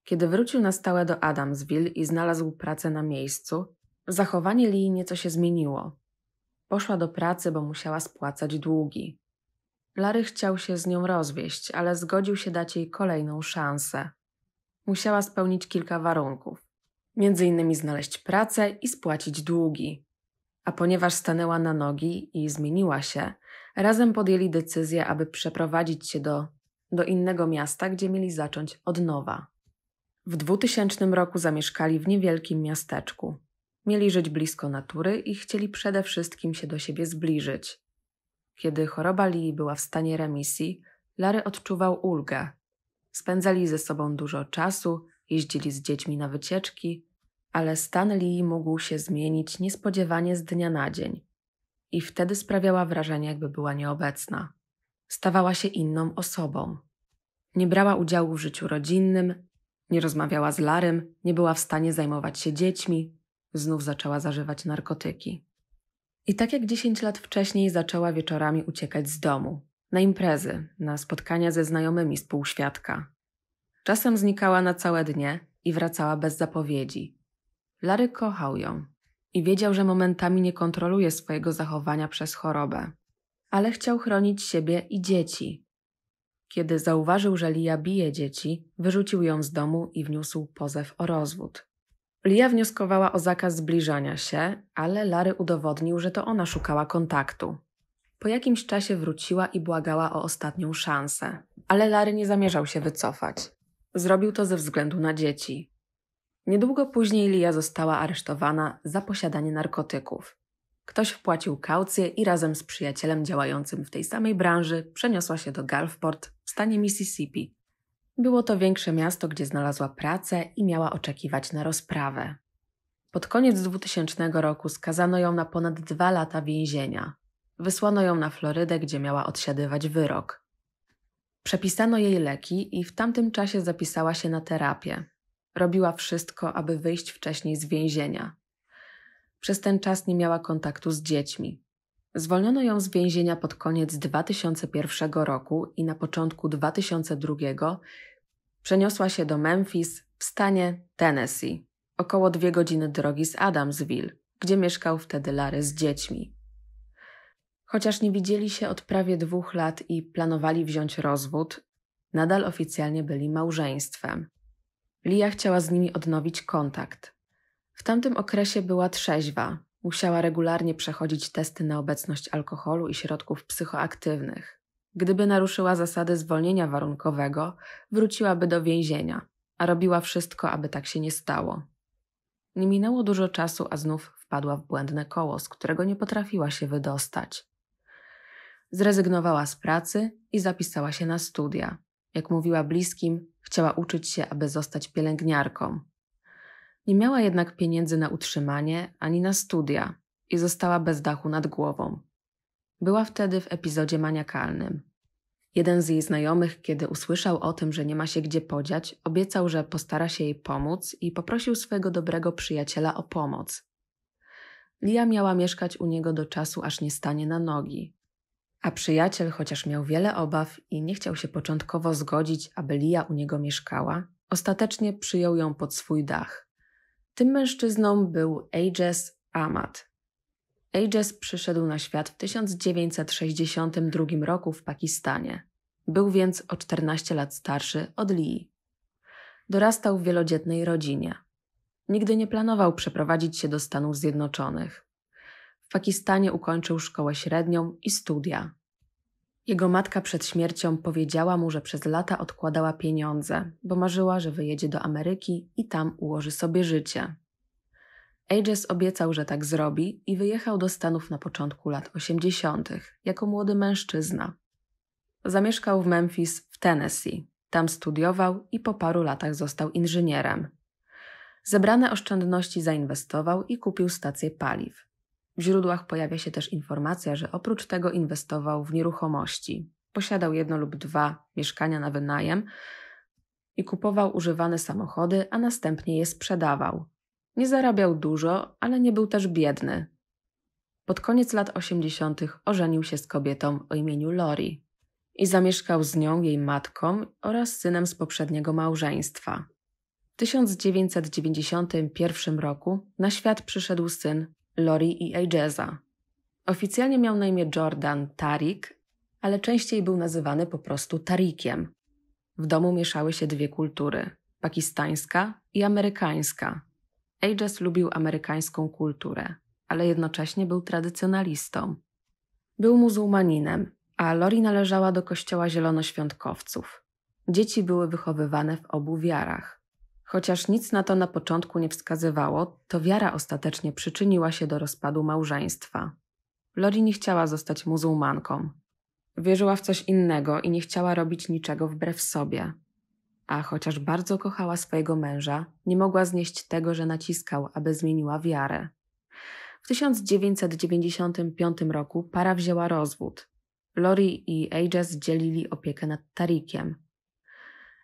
Kiedy wrócił na stałe do Adamsville i znalazł pracę na miejscu, zachowanie Lii nieco się zmieniło. Poszła do pracy, bo musiała spłacać długi. Larry chciał się z nią rozwieść, ale zgodził się dać jej kolejną szansę. Musiała spełnić kilka warunków. Między innymi znaleźć pracę i spłacić długi. A ponieważ stanęła na nogi i zmieniła się, razem podjęli decyzję, aby przeprowadzić się do, do innego miasta, gdzie mieli zacząć od nowa. W 2000 roku zamieszkali w niewielkim miasteczku. Mieli żyć blisko natury i chcieli przede wszystkim się do siebie zbliżyć. Kiedy choroba Lee była w stanie remisji, Larry odczuwał ulgę. Spędzali ze sobą dużo czasu, jeździli z dziećmi na wycieczki, ale stan Lee mógł się zmienić niespodziewanie z dnia na dzień. I wtedy sprawiała wrażenie, jakby była nieobecna. Stawała się inną osobą. Nie brała udziału w życiu rodzinnym, nie rozmawiała z Larym, nie była w stanie zajmować się dziećmi, znów zaczęła zażywać narkotyki. I tak jak 10 lat wcześniej zaczęła wieczorami uciekać z domu, na imprezy, na spotkania ze znajomymi z półświadka. Czasem znikała na całe dnie i wracała bez zapowiedzi. Lary kochał ją i wiedział, że momentami nie kontroluje swojego zachowania przez chorobę, ale chciał chronić siebie i dzieci. Kiedy zauważył, że Lia bije dzieci, wyrzucił ją z domu i wniósł pozew o rozwód. Lia wnioskowała o zakaz zbliżania się, ale Lary udowodnił, że to ona szukała kontaktu. Po jakimś czasie wróciła i błagała o ostatnią szansę, ale Lary nie zamierzał się wycofać. Zrobił to ze względu na dzieci. Niedługo później Lia została aresztowana za posiadanie narkotyków. Ktoś wpłacił kaucję i razem z przyjacielem działającym w tej samej branży przeniosła się do Gulfport w stanie Mississippi, było to większe miasto, gdzie znalazła pracę i miała oczekiwać na rozprawę. Pod koniec 2000 roku skazano ją na ponad dwa lata więzienia. Wysłano ją na Florydę, gdzie miała odsiadywać wyrok. Przepisano jej leki i w tamtym czasie zapisała się na terapię. Robiła wszystko, aby wyjść wcześniej z więzienia. Przez ten czas nie miała kontaktu z dziećmi. Zwolniono ją z więzienia pod koniec 2001 roku i na początku 2002 przeniosła się do Memphis w stanie Tennessee, około dwie godziny drogi z Adamsville, gdzie mieszkał wtedy Larry z dziećmi. Chociaż nie widzieli się od prawie dwóch lat i planowali wziąć rozwód, nadal oficjalnie byli małżeństwem. Lia chciała z nimi odnowić kontakt. W tamtym okresie była trzeźwa, Musiała regularnie przechodzić testy na obecność alkoholu i środków psychoaktywnych. Gdyby naruszyła zasady zwolnienia warunkowego, wróciłaby do więzienia, a robiła wszystko, aby tak się nie stało. Nie minęło dużo czasu, a znów wpadła w błędne koło, z którego nie potrafiła się wydostać. Zrezygnowała z pracy i zapisała się na studia. Jak mówiła bliskim, chciała uczyć się, aby zostać pielęgniarką, nie miała jednak pieniędzy na utrzymanie ani na studia i została bez dachu nad głową. Była wtedy w epizodzie maniakalnym. Jeden z jej znajomych, kiedy usłyszał o tym, że nie ma się gdzie podziać, obiecał, że postara się jej pomóc i poprosił swego dobrego przyjaciela o pomoc. Lia miała mieszkać u niego do czasu, aż nie stanie na nogi. A przyjaciel, chociaż miał wiele obaw i nie chciał się początkowo zgodzić, aby Lia u niego mieszkała, ostatecznie przyjął ją pod swój dach. Tym mężczyzną był Ages Ahmad. Ages przyszedł na świat w 1962 roku w Pakistanie. Był więc o 14 lat starszy od Lee. Dorastał w wielodzietnej rodzinie. Nigdy nie planował przeprowadzić się do Stanów Zjednoczonych. W Pakistanie ukończył szkołę średnią i studia. Jego matka przed śmiercią powiedziała mu, że przez lata odkładała pieniądze, bo marzyła, że wyjedzie do Ameryki i tam ułoży sobie życie. Ages obiecał, że tak zrobi i wyjechał do Stanów na początku lat 80., jako młody mężczyzna. Zamieszkał w Memphis w Tennessee. Tam studiował i po paru latach został inżynierem. Zebrane oszczędności zainwestował i kupił stację paliw. W źródłach pojawia się też informacja, że oprócz tego inwestował w nieruchomości, posiadał jedno lub dwa mieszkania na wynajem i kupował używane samochody, a następnie je sprzedawał. Nie zarabiał dużo, ale nie był też biedny. Pod koniec lat 80. ożenił się z kobietą o imieniu Lori i zamieszkał z nią, jej matką oraz synem z poprzedniego małżeństwa. W 1991 roku na świat przyszedł syn Lori i Ajaz'a. Oficjalnie miał na imię Jordan Tarik, ale częściej był nazywany po prostu Tarikiem. W domu mieszały się dwie kultury pakistańska i amerykańska. Ajaz lubił amerykańską kulturę, ale jednocześnie był tradycjonalistą. Był muzułmaninem, a Lori należała do kościoła zielonoświątkowców. Dzieci były wychowywane w obu wiarach. Chociaż nic na to na początku nie wskazywało, to wiara ostatecznie przyczyniła się do rozpadu małżeństwa. Lori nie chciała zostać muzułmanką. Wierzyła w coś innego i nie chciała robić niczego wbrew sobie. A chociaż bardzo kochała swojego męża, nie mogła znieść tego, że naciskał, aby zmieniła wiarę. W 1995 roku para wzięła rozwód. Lori i Ages dzielili opiekę nad Tarikiem,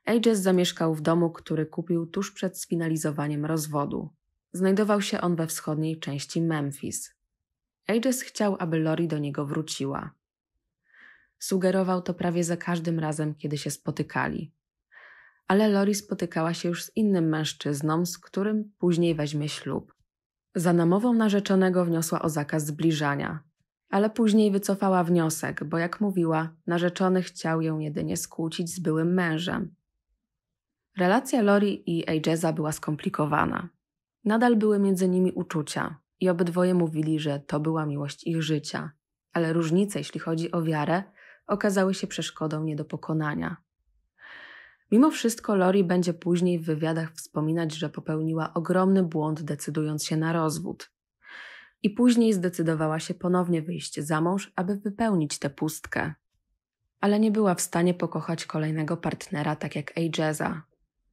Ages zamieszkał w domu, który kupił tuż przed sfinalizowaniem rozwodu. Znajdował się on we wschodniej części Memphis. Ages chciał, aby Lori do niego wróciła. Sugerował to prawie za każdym razem, kiedy się spotykali. Ale Lori spotykała się już z innym mężczyzną, z którym później weźmie ślub. Za namową narzeczonego wniosła o zakaz zbliżania, ale później wycofała wniosek, bo jak mówiła, narzeczony chciał ją jedynie skłócić z byłym mężem. Relacja Lori i Ajeza była skomplikowana. Nadal były między nimi uczucia i obydwoje mówili, że to była miłość ich życia, ale różnice, jeśli chodzi o wiarę, okazały się przeszkodą nie do pokonania. Mimo wszystko Lori będzie później w wywiadach wspominać, że popełniła ogromny błąd decydując się na rozwód. I później zdecydowała się ponownie wyjść za mąż, aby wypełnić tę pustkę. Ale nie była w stanie pokochać kolejnego partnera tak jak Ajeza,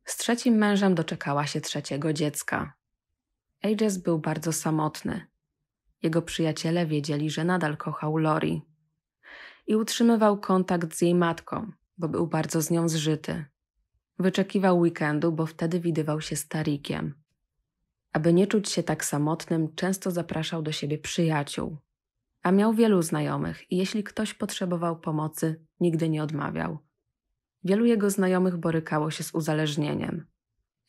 z trzecim mężem doczekała się trzeciego dziecka. Ages był bardzo samotny. Jego przyjaciele wiedzieli, że nadal kochał Lori. I utrzymywał kontakt z jej matką, bo był bardzo z nią zżyty. Wyczekiwał weekendu, bo wtedy widywał się z Tarikiem. Aby nie czuć się tak samotnym, często zapraszał do siebie przyjaciół. A miał wielu znajomych i jeśli ktoś potrzebował pomocy, nigdy nie odmawiał – Wielu jego znajomych borykało się z uzależnieniem.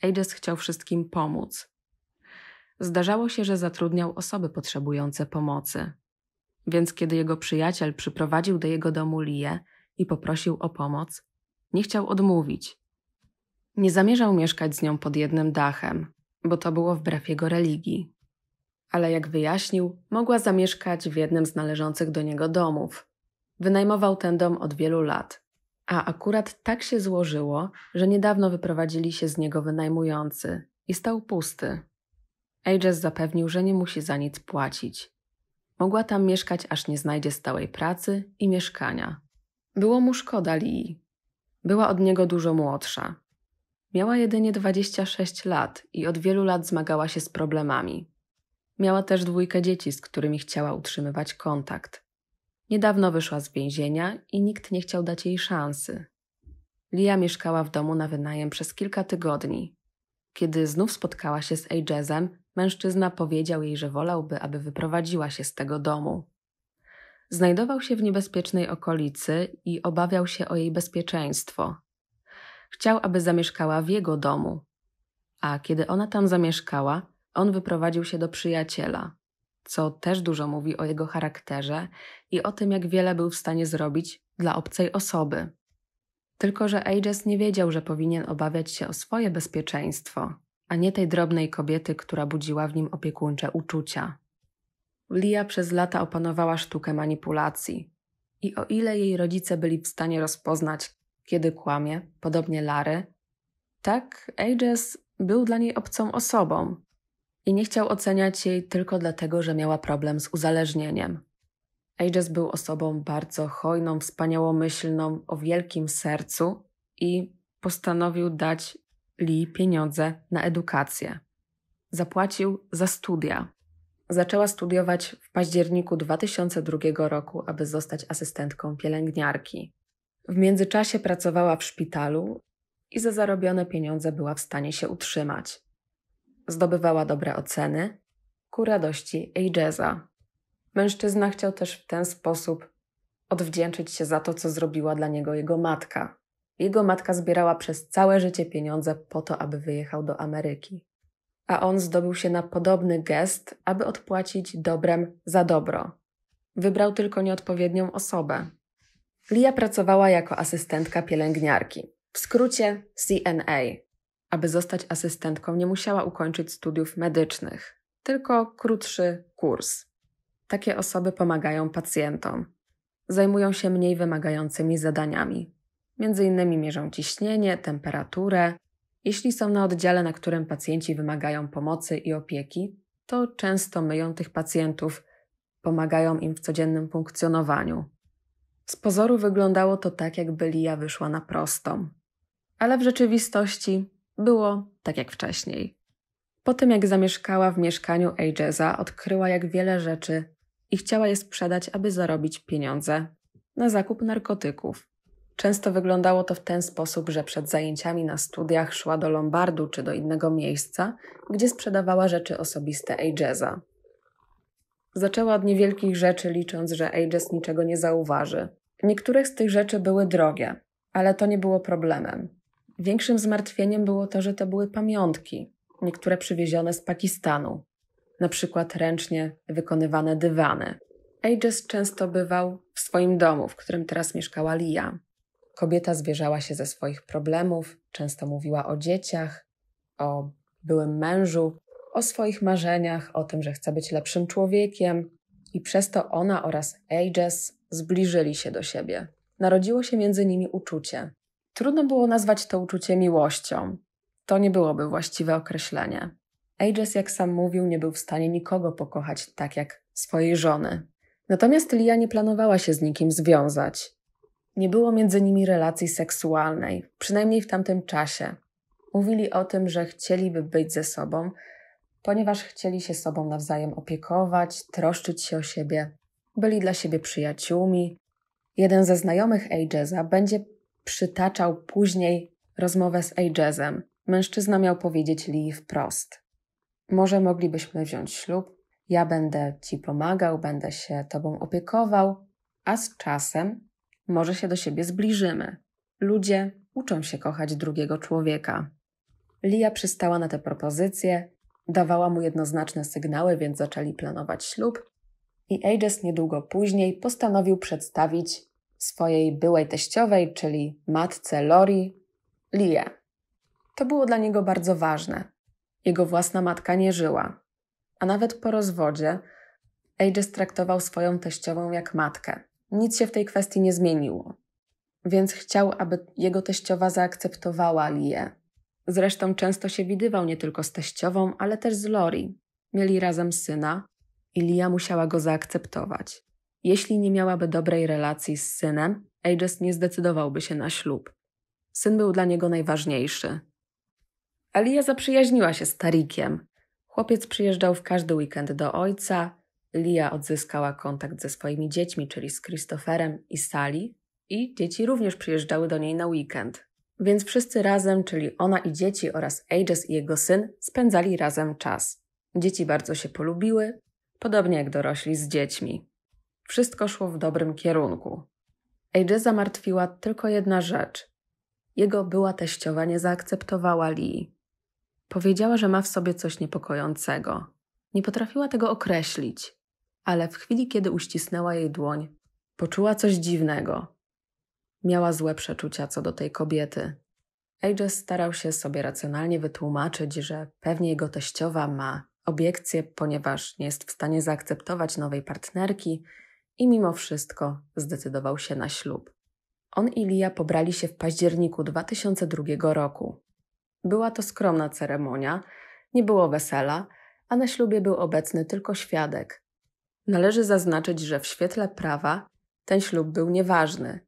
Ages chciał wszystkim pomóc. Zdarzało się, że zatrudniał osoby potrzebujące pomocy. Więc kiedy jego przyjaciel przyprowadził do jego domu Lię i poprosił o pomoc, nie chciał odmówić. Nie zamierzał mieszkać z nią pod jednym dachem, bo to było wbrew jego religii. Ale jak wyjaśnił, mogła zamieszkać w jednym z należących do niego domów. Wynajmował ten dom od wielu lat, a akurat tak się złożyło, że niedawno wyprowadzili się z niego wynajmujący i stał pusty. Ages zapewnił, że nie musi za nic płacić. Mogła tam mieszkać, aż nie znajdzie stałej pracy i mieszkania. Było mu szkoda Lee. Była od niego dużo młodsza. Miała jedynie 26 lat i od wielu lat zmagała się z problemami. Miała też dwójkę dzieci, z którymi chciała utrzymywać kontakt. Niedawno wyszła z więzienia i nikt nie chciał dać jej szansy. Lia mieszkała w domu na wynajem przez kilka tygodni. Kiedy znów spotkała się z Ajaxem, mężczyzna powiedział jej, że wolałby, aby wyprowadziła się z tego domu. Znajdował się w niebezpiecznej okolicy i obawiał się o jej bezpieczeństwo. Chciał, aby zamieszkała w jego domu, a kiedy ona tam zamieszkała, on wyprowadził się do przyjaciela co też dużo mówi o jego charakterze i o tym, jak wiele był w stanie zrobić dla obcej osoby. Tylko, że Ages nie wiedział, że powinien obawiać się o swoje bezpieczeństwo, a nie tej drobnej kobiety, która budziła w nim opiekuńcze uczucia. Lia przez lata opanowała sztukę manipulacji. I o ile jej rodzice byli w stanie rozpoznać, kiedy kłamie, podobnie Lary, tak Ages był dla niej obcą osobą, i nie chciał oceniać jej tylko dlatego, że miała problem z uzależnieniem. Ages był osobą bardzo hojną, wspaniałomyślną, o wielkim sercu i postanowił dać Lee pieniądze na edukację. Zapłacił za studia. Zaczęła studiować w październiku 2002 roku, aby zostać asystentką pielęgniarki. W międzyczasie pracowała w szpitalu i za zarobione pieniądze była w stanie się utrzymać zdobywała dobre oceny ku radości Ajaza. Mężczyzna chciał też w ten sposób odwdzięczyć się za to, co zrobiła dla niego jego matka. Jego matka zbierała przez całe życie pieniądze po to, aby wyjechał do Ameryki. A on zdobył się na podobny gest, aby odpłacić dobrem za dobro. Wybrał tylko nieodpowiednią osobę. Lia pracowała jako asystentka pielęgniarki, w skrócie CNA, aby zostać asystentką, nie musiała ukończyć studiów medycznych, tylko krótszy kurs. Takie osoby pomagają pacjentom. Zajmują się mniej wymagającymi zadaniami. Między innymi mierzą ciśnienie, temperaturę. Jeśli są na oddziale, na którym pacjenci wymagają pomocy i opieki, to często myją tych pacjentów, pomagają im w codziennym funkcjonowaniu. Z pozoru wyglądało to tak, jakby Lija wyszła na prostą. Ale w rzeczywistości było tak jak wcześniej. Po tym, jak zamieszkała w mieszkaniu Ajeza, odkryła jak wiele rzeczy i chciała je sprzedać, aby zarobić pieniądze na zakup narkotyków. Często wyglądało to w ten sposób, że przed zajęciami na studiach szła do Lombardu czy do innego miejsca, gdzie sprzedawała rzeczy osobiste Ajeza. Zaczęła od niewielkich rzeczy, licząc, że Ajes niczego nie zauważy. Niektóre z tych rzeczy były drogie, ale to nie było problemem. Większym zmartwieniem było to, że to były pamiątki, niektóre przywiezione z Pakistanu, na przykład ręcznie wykonywane dywany. Ages często bywał w swoim domu, w którym teraz mieszkała Lia. Kobieta zwierzała się ze swoich problemów, często mówiła o dzieciach, o byłym mężu, o swoich marzeniach, o tym, że chce być lepszym człowiekiem, i przez to ona oraz Ages zbliżyli się do siebie. Narodziło się między nimi uczucie. Trudno było nazwać to uczucie miłością. To nie byłoby właściwe określenie. Ages, jak sam mówił, nie był w stanie nikogo pokochać tak jak swojej żony. Natomiast Lia nie planowała się z nikim związać. Nie było między nimi relacji seksualnej, przynajmniej w tamtym czasie. Mówili o tym, że chcieliby być ze sobą, ponieważ chcieli się sobą nawzajem opiekować, troszczyć się o siebie. Byli dla siebie przyjaciółmi. Jeden ze znajomych Agesa będzie przytaczał później rozmowę z Ajazem. Mężczyzna miał powiedzieć Lee wprost: Może moglibyśmy wziąć ślub? Ja będę ci pomagał, będę się tobą opiekował, a z czasem może się do siebie zbliżymy. Ludzie uczą się kochać drugiego człowieka. Lia przystała na te propozycje, dawała mu jednoznaczne sygnały, więc zaczęli planować ślub. I Ages niedługo później postanowił przedstawić swojej byłej teściowej, czyli matce Lori, Lie. To było dla niego bardzo ważne. Jego własna matka nie żyła, a nawet po rozwodzie Ages traktował swoją teściową jak matkę. Nic się w tej kwestii nie zmieniło. Więc chciał, aby jego teściowa zaakceptowała Lię. Zresztą często się widywał nie tylko z teściową, ale też z Lori. Mieli razem syna i Lia musiała go zaakceptować. Jeśli nie miałaby dobrej relacji z synem, Aegis nie zdecydowałby się na ślub. Syn był dla niego najważniejszy. Elia zaprzyjaźniła się z Tarikiem. Chłopiec przyjeżdżał w każdy weekend do ojca. Lia odzyskała kontakt ze swoimi dziećmi, czyli z Christopherem i Sally, i dzieci również przyjeżdżały do niej na weekend. Więc wszyscy razem, czyli ona i dzieci oraz Aegis i jego syn, spędzali razem czas. Dzieci bardzo się polubiły, podobnie jak dorośli z dziećmi. Wszystko szło w dobrym kierunku. AJ zamartwiła tylko jedna rzecz. Jego była teściowa nie zaakceptowała Lee. Powiedziała, że ma w sobie coś niepokojącego. Nie potrafiła tego określić, ale w chwili, kiedy uścisnęła jej dłoń, poczuła coś dziwnego. Miała złe przeczucia co do tej kobiety. AJ starał się sobie racjonalnie wytłumaczyć, że pewnie jego teściowa ma obiekcje, ponieważ nie jest w stanie zaakceptować nowej partnerki i mimo wszystko zdecydował się na ślub. On i Lia pobrali się w październiku 2002 roku. Była to skromna ceremonia, nie było wesela, a na ślubie był obecny tylko świadek. Należy zaznaczyć, że w świetle prawa ten ślub był nieważny.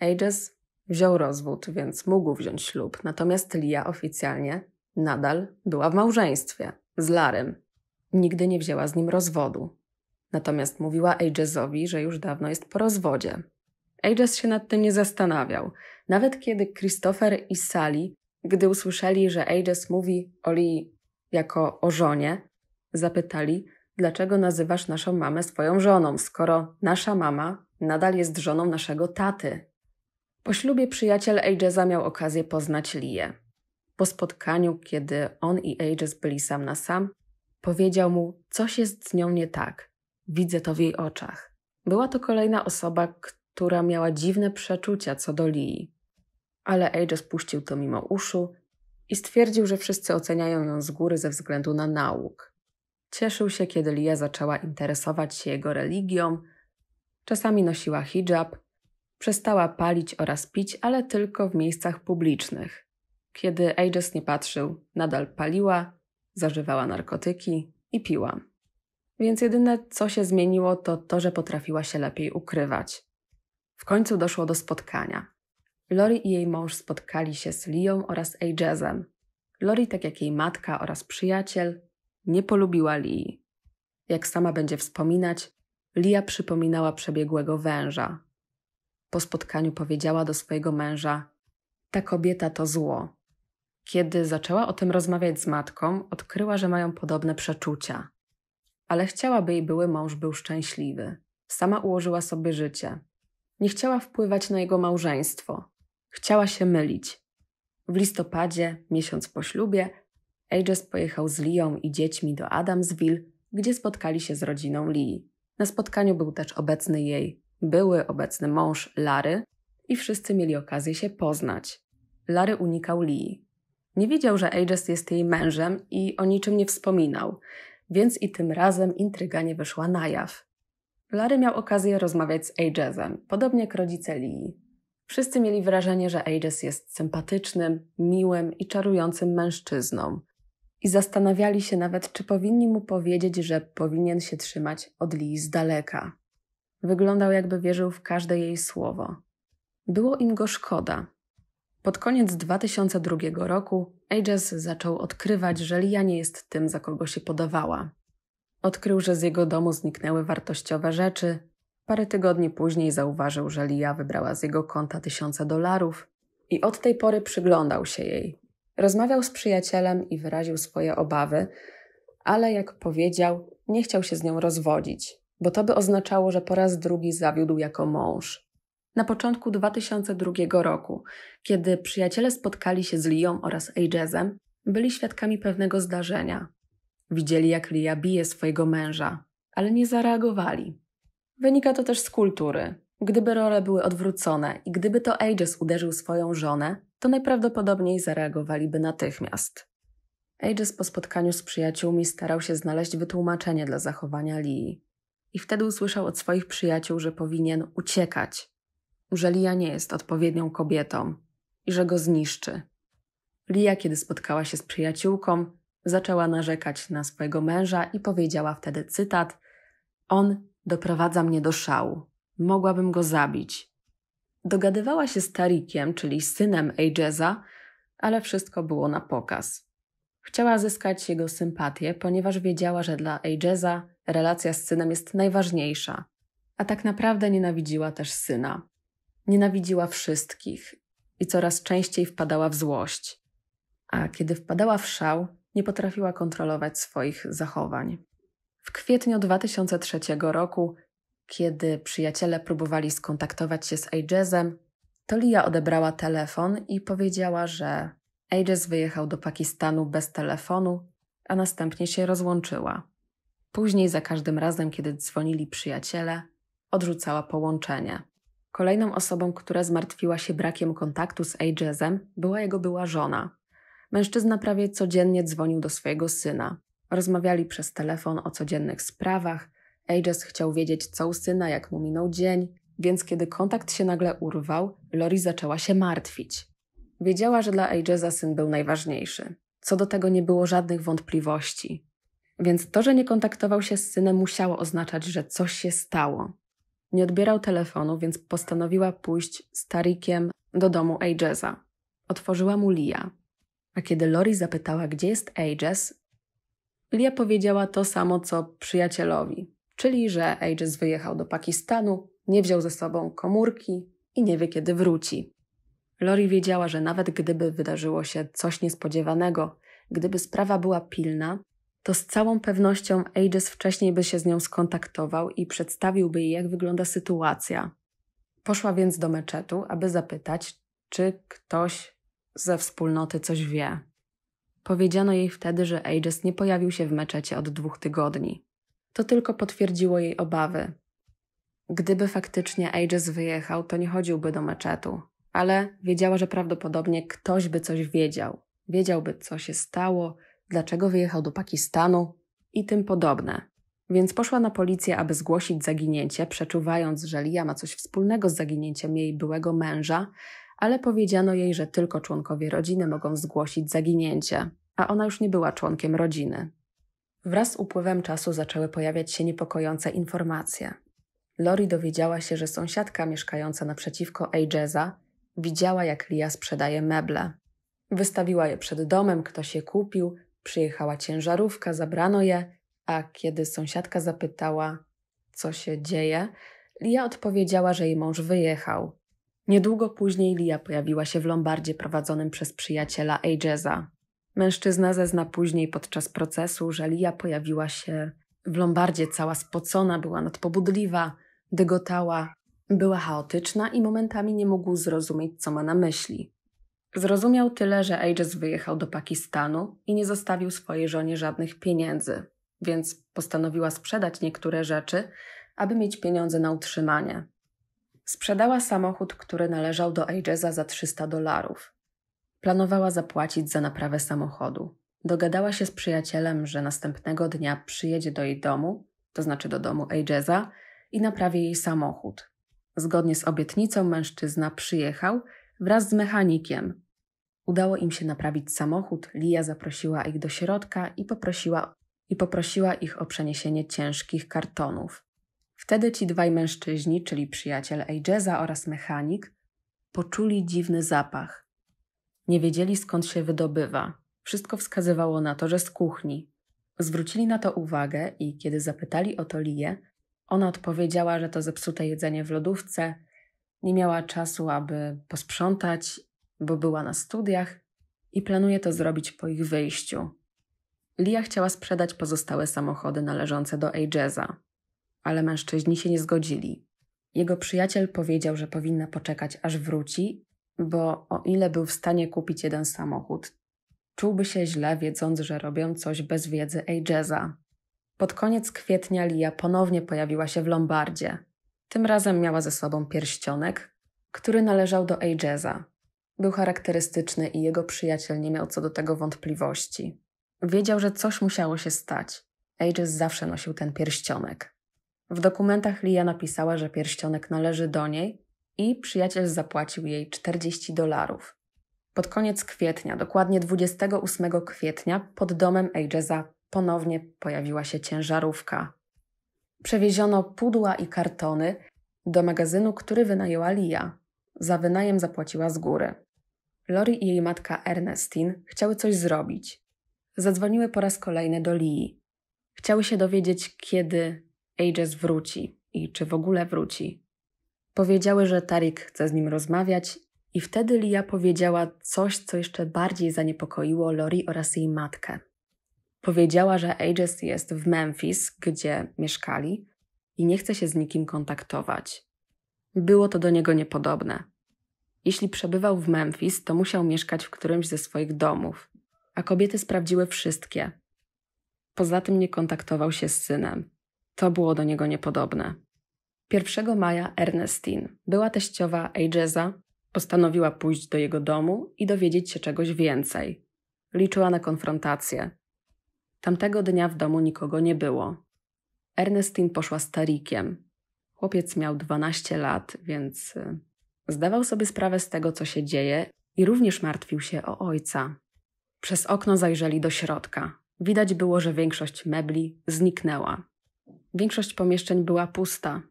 Ages wziął rozwód, więc mógł wziąć ślub, natomiast Lia oficjalnie nadal była w małżeństwie z Larym. Nigdy nie wzięła z nim rozwodu. Natomiast mówiła Agesowi, że już dawno jest po rozwodzie. Ages się nad tym nie zastanawiał. Nawet kiedy Christopher i Sally, gdy usłyszeli, że Ages mówi o li jako o żonie, zapytali, dlaczego nazywasz naszą mamę swoją żoną, skoro nasza mama nadal jest żoną naszego taty. Po ślubie przyjaciel Agesa miał okazję poznać Lię. Po spotkaniu, kiedy on i Ages byli sam na sam, powiedział mu, coś jest z nią nie tak. Widzę to w jej oczach. Była to kolejna osoba, która miała dziwne przeczucia co do Lii. Ale Age spuścił to mimo uszu i stwierdził, że wszyscy oceniają ją z góry ze względu na nauk. Cieszył się, kiedy Lia zaczęła interesować się jego religią, czasami nosiła hijab, przestała palić oraz pić, ale tylko w miejscach publicznych. Kiedy Aegis nie patrzył, nadal paliła, zażywała narkotyki i piła. Więc jedyne, co się zmieniło, to to, że potrafiła się lepiej ukrywać. W końcu doszło do spotkania. Lori i jej mąż spotkali się z Lią oraz Ajazem. Lori, tak jak jej matka oraz przyjaciel, nie polubiła Lii. Jak sama będzie wspominać, Lia przypominała przebiegłego węża. Po spotkaniu powiedziała do swojego męża: Ta kobieta to zło. Kiedy zaczęła o tym rozmawiać z matką, odkryła, że mają podobne przeczucia ale chciała, by jej były mąż był szczęśliwy. Sama ułożyła sobie życie. Nie chciała wpływać na jego małżeństwo. Chciała się mylić. W listopadzie, miesiąc po ślubie, Ages pojechał z Lią i dziećmi do Adamsville, gdzie spotkali się z rodziną Lee. Na spotkaniu był też obecny jej były obecny mąż Lary i wszyscy mieli okazję się poznać. Lary unikał Lee. Nie wiedział, że Ages jest jej mężem i o niczym nie wspominał więc i tym razem intryga nie wyszła na jaw. Larry miał okazję rozmawiać z Agesem, podobnie jak rodzice Lee. Wszyscy mieli wrażenie, że Ages jest sympatycznym, miłym i czarującym mężczyzną. I zastanawiali się nawet, czy powinni mu powiedzieć, że powinien się trzymać od Lee z daleka. Wyglądał, jakby wierzył w każde jej słowo. Było im go szkoda. Pod koniec 2002 roku Ages zaczął odkrywać, że Lia nie jest tym, za kogo się podawała. Odkrył, że z jego domu zniknęły wartościowe rzeczy. Parę tygodni później zauważył, że Lia wybrała z jego konta tysiące dolarów i od tej pory przyglądał się jej. Rozmawiał z przyjacielem i wyraził swoje obawy, ale jak powiedział, nie chciał się z nią rozwodzić, bo to by oznaczało, że po raz drugi zawiódł jako mąż na początku 2002 roku, kiedy przyjaciele spotkali się z Lią oraz Ajaxem, byli świadkami pewnego zdarzenia. Widzieli, jak Lia bije swojego męża, ale nie zareagowali. Wynika to też z kultury. Gdyby role były odwrócone i gdyby to Aegis uderzył swoją żonę, to najprawdopodobniej zareagowaliby natychmiast. Aegis po spotkaniu z przyjaciółmi starał się znaleźć wytłumaczenie dla zachowania Li. I wtedy usłyszał od swoich przyjaciół, że powinien uciekać, że Lia nie jest odpowiednią kobietą i że go zniszczy. Lia, kiedy spotkała się z przyjaciółką, zaczęła narzekać na swojego męża i powiedziała wtedy cytat: On doprowadza mnie do szału. Mogłabym go zabić. Dogadywała się z Tarikiem, czyli synem Ajeza, ale wszystko było na pokaz. Chciała zyskać jego sympatię, ponieważ wiedziała, że dla Ajeza relacja z synem jest najważniejsza, a tak naprawdę nienawidziła też syna. Nienawidziła wszystkich i coraz częściej wpadała w złość. A kiedy wpadała w szał, nie potrafiła kontrolować swoich zachowań. W kwietniu 2003 roku, kiedy przyjaciele próbowali skontaktować się z Ajazem, to Lia odebrała telefon i powiedziała, że Ajaz wyjechał do Pakistanu bez telefonu, a następnie się rozłączyła. Później za każdym razem, kiedy dzwonili przyjaciele, odrzucała połączenie. Kolejną osobą, która zmartwiła się brakiem kontaktu z Ajazem, była jego była żona. Mężczyzna prawie codziennie dzwonił do swojego syna. Rozmawiali przez telefon o codziennych sprawach. Ajaz chciał wiedzieć, co u syna, jak mu minął dzień, więc kiedy kontakt się nagle urwał, Lori zaczęła się martwić. Wiedziała, że dla Ajaza syn był najważniejszy. Co do tego nie było żadnych wątpliwości. Więc to, że nie kontaktował się z synem, musiało oznaczać, że coś się stało. Nie odbierał telefonu, więc postanowiła pójść z Tarikiem do domu Ajeza. Otworzyła mu Lia. A kiedy Lori zapytała, gdzie jest Ajes, Lia powiedziała to samo co przyjacielowi, czyli że Ajes wyjechał do Pakistanu, nie wziął ze sobą komórki i nie wie kiedy wróci. Lori wiedziała, że nawet gdyby wydarzyło się coś niespodziewanego, gdyby sprawa była pilna, to z całą pewnością Ages wcześniej by się z nią skontaktował i przedstawiłby jej, jak wygląda sytuacja. Poszła więc do meczetu, aby zapytać, czy ktoś ze wspólnoty coś wie. Powiedziano jej wtedy, że Ages nie pojawił się w meczecie od dwóch tygodni. To tylko potwierdziło jej obawy. Gdyby faktycznie Ages wyjechał, to nie chodziłby do meczetu, ale wiedziała, że prawdopodobnie ktoś by coś wiedział. Wiedziałby, co się stało, dlaczego wyjechał do Pakistanu i tym podobne. Więc poszła na policję, aby zgłosić zaginięcie, przeczuwając, że Lia ma coś wspólnego z zaginięciem jej byłego męża, ale powiedziano jej, że tylko członkowie rodziny mogą zgłosić zaginięcie, a ona już nie była członkiem rodziny. Wraz z upływem czasu zaczęły pojawiać się niepokojące informacje. Lori dowiedziała się, że sąsiadka mieszkająca naprzeciwko Ajeza widziała, jak Lia sprzedaje meble. Wystawiła je przed domem, ktoś je kupił, Przyjechała ciężarówka, zabrano je, a kiedy sąsiadka zapytała, co się dzieje, Lia odpowiedziała, że jej mąż wyjechał. Niedługo później Lia pojawiła się w lombardzie prowadzonym przez przyjaciela Ajeza. Mężczyzna zezna później podczas procesu, że Lia pojawiła się w lombardzie cała spocona, była nadpobudliwa, dygotała, była chaotyczna i momentami nie mógł zrozumieć, co ma na myśli. Zrozumiał tyle, że Aegis wyjechał do Pakistanu i nie zostawił swojej żonie żadnych pieniędzy, więc postanowiła sprzedać niektóre rzeczy, aby mieć pieniądze na utrzymanie. Sprzedała samochód, który należał do Aegisa za 300 dolarów. Planowała zapłacić za naprawę samochodu. Dogadała się z przyjacielem, że następnego dnia przyjedzie do jej domu, to znaczy do domu Aegisa, i naprawi jej samochód. Zgodnie z obietnicą mężczyzna przyjechał – wraz z mechanikiem. Udało im się naprawić samochód, Lia zaprosiła ich do środka i poprosiła, i poprosiła ich o przeniesienie ciężkich kartonów. Wtedy ci dwaj mężczyźni, czyli przyjaciel Ajeza oraz mechanik, poczuli dziwny zapach. Nie wiedzieli skąd się wydobywa. Wszystko wskazywało na to, że z kuchni. Zwrócili na to uwagę i kiedy zapytali o to Lię, ona odpowiedziała, że to zepsute jedzenie w lodówce, nie miała czasu, aby posprzątać, bo była na studiach i planuje to zrobić po ich wyjściu. Lia chciała sprzedać pozostałe samochody należące do Ajeza, ale mężczyźni się nie zgodzili. Jego przyjaciel powiedział, że powinna poczekać aż wróci, bo o ile był w stanie kupić jeden samochód, czułby się źle, wiedząc, że robią coś bez wiedzy Ajeza. Pod koniec kwietnia Lia ponownie pojawiła się w Lombardzie. Tym razem miała ze sobą pierścionek, który należał do Ajeza. Był charakterystyczny i jego przyjaciel nie miał co do tego wątpliwości. Wiedział, że coś musiało się stać. Aegis zawsze nosił ten pierścionek. W dokumentach Lia napisała, że pierścionek należy do niej i przyjaciel zapłacił jej 40 dolarów. Pod koniec kwietnia, dokładnie 28 kwietnia, pod domem Ajeza ponownie pojawiła się ciężarówka, Przewieziono pudła i kartony do magazynu, który wynajęła Lia. Za wynajem zapłaciła z góry. Lori i jej matka Ernestine chciały coś zrobić. Zadzwoniły po raz kolejny do Lii. Chciały się dowiedzieć, kiedy Ages wróci i czy w ogóle wróci. Powiedziały, że Tarik chce z nim rozmawiać, i wtedy Lia powiedziała coś, co jeszcze bardziej zaniepokoiło Lori oraz jej matkę. Powiedziała, że Ages jest w Memphis, gdzie mieszkali, i nie chce się z nikim kontaktować. Było to do niego niepodobne. Jeśli przebywał w Memphis, to musiał mieszkać w którymś ze swoich domów, a kobiety sprawdziły wszystkie. Poza tym nie kontaktował się z synem. To było do niego niepodobne. 1 maja Ernestine, była teściowa Agesa, postanowiła pójść do jego domu i dowiedzieć się czegoś więcej. Liczyła na konfrontację. Tamtego dnia w domu nikogo nie było. Ernestine poszła z Tarikiem. Chłopiec miał 12 lat, więc y, zdawał sobie sprawę z tego, co się dzieje i również martwił się o ojca. Przez okno zajrzeli do środka. Widać było, że większość mebli zniknęła. Większość pomieszczeń była pusta.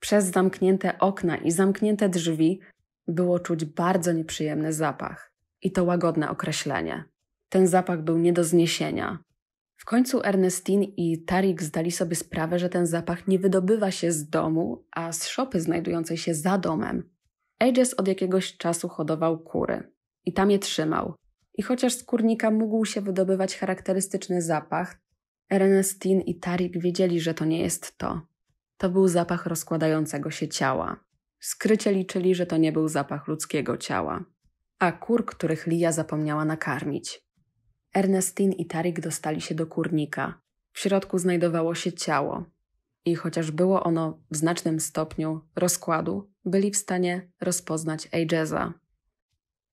Przez zamknięte okna i zamknięte drzwi było czuć bardzo nieprzyjemny zapach. I to łagodne określenie. Ten zapach był nie do zniesienia. W końcu Ernestin i Tarik zdali sobie sprawę, że ten zapach nie wydobywa się z domu, a z szopy znajdującej się za domem. Aegis od jakiegoś czasu hodował kury i tam je trzymał. I chociaż z kurnika mógł się wydobywać charakterystyczny zapach, Ernestin i Tarik wiedzieli, że to nie jest to. To był zapach rozkładającego się ciała. Skrycie liczyli, że to nie był zapach ludzkiego ciała, a kur, których Lia zapomniała nakarmić. Ernestin i Tarik dostali się do kurnika. W środku znajdowało się ciało. I chociaż było ono w znacznym stopniu rozkładu, byli w stanie rozpoznać Ajeza.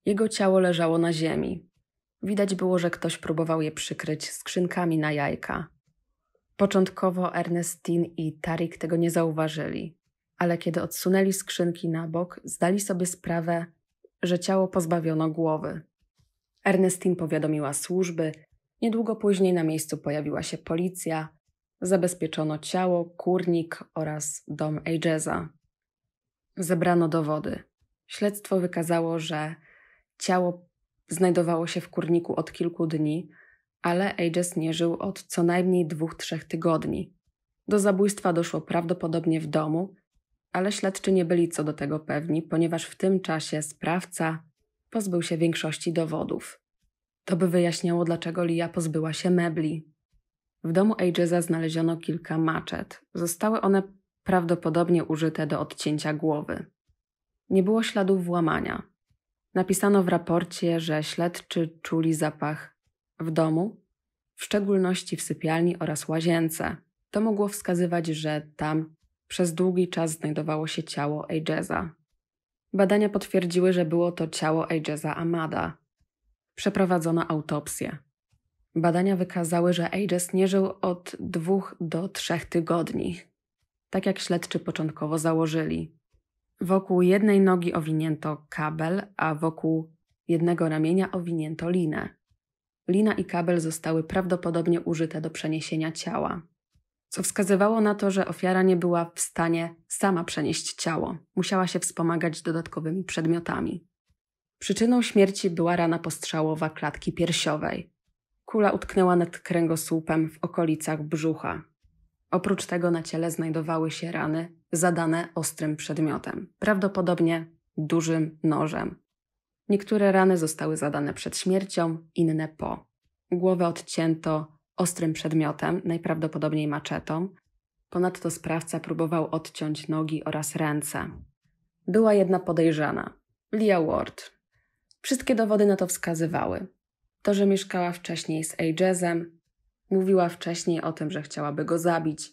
Jego ciało leżało na ziemi. Widać było, że ktoś próbował je przykryć skrzynkami na jajka. Początkowo Ernestin i Tarik tego nie zauważyli, ale kiedy odsunęli skrzynki na bok, zdali sobie sprawę, że ciało pozbawiono głowy. Ernestine powiadomiła służby, niedługo później na miejscu pojawiła się policja, zabezpieczono ciało, kurnik oraz dom Ajeza. Zebrano dowody. Śledztwo wykazało, że ciało znajdowało się w kurniku od kilku dni, ale Aegis nie żył od co najmniej dwóch, trzech tygodni. Do zabójstwa doszło prawdopodobnie w domu, ale śledczy nie byli co do tego pewni, ponieważ w tym czasie sprawca pozbył się większości dowodów. To by wyjaśniało, dlaczego Lia pozbyła się mebli. W domu Ajeza znaleziono kilka maczet. Zostały one prawdopodobnie użyte do odcięcia głowy. Nie było śladów włamania. Napisano w raporcie, że śledczy czuli zapach w domu, w szczególności w sypialni oraz łazience. To mogło wskazywać, że tam przez długi czas znajdowało się ciało Ajeza. Badania potwierdziły, że było to ciało Ajeza Amada. Przeprowadzono autopsję. Badania wykazały, że Ajes nie żył od dwóch do trzech tygodni, tak jak śledczy początkowo założyli. Wokół jednej nogi owinięto kabel, a wokół jednego ramienia owinięto linę. Lina i kabel zostały prawdopodobnie użyte do przeniesienia ciała co wskazywało na to, że ofiara nie była w stanie sama przenieść ciało, musiała się wspomagać dodatkowymi przedmiotami. Przyczyną śmierci była rana postrzałowa klatki piersiowej. Kula utknęła nad kręgosłupem w okolicach brzucha. Oprócz tego na ciele znajdowały się rany zadane ostrym przedmiotem, prawdopodobnie dużym nożem. Niektóre rany zostały zadane przed śmiercią, inne po. Głowę odcięto, ostrym przedmiotem, najprawdopodobniej maczetą. Ponadto sprawca próbował odciąć nogi oraz ręce. Była jedna podejrzana Lia Ward. Wszystkie dowody na to wskazywały. To, że mieszkała wcześniej z Ajazem, mówiła wcześniej o tym, że chciałaby go zabić,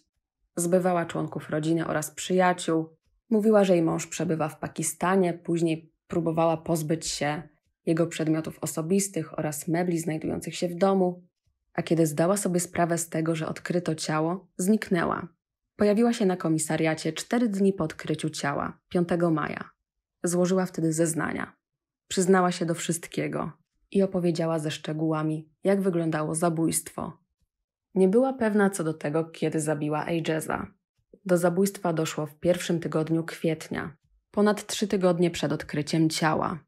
zbywała członków rodziny oraz przyjaciół, mówiła, że jej mąż przebywa w Pakistanie, później próbowała pozbyć się jego przedmiotów osobistych oraz mebli znajdujących się w domu, a kiedy zdała sobie sprawę z tego, że odkryto ciało, zniknęła. Pojawiła się na komisariacie cztery dni po odkryciu ciała, 5 maja. Złożyła wtedy zeznania. Przyznała się do wszystkiego i opowiedziała ze szczegółami, jak wyglądało zabójstwo. Nie była pewna co do tego, kiedy zabiła Ajeza. Do zabójstwa doszło w pierwszym tygodniu kwietnia, ponad trzy tygodnie przed odkryciem ciała.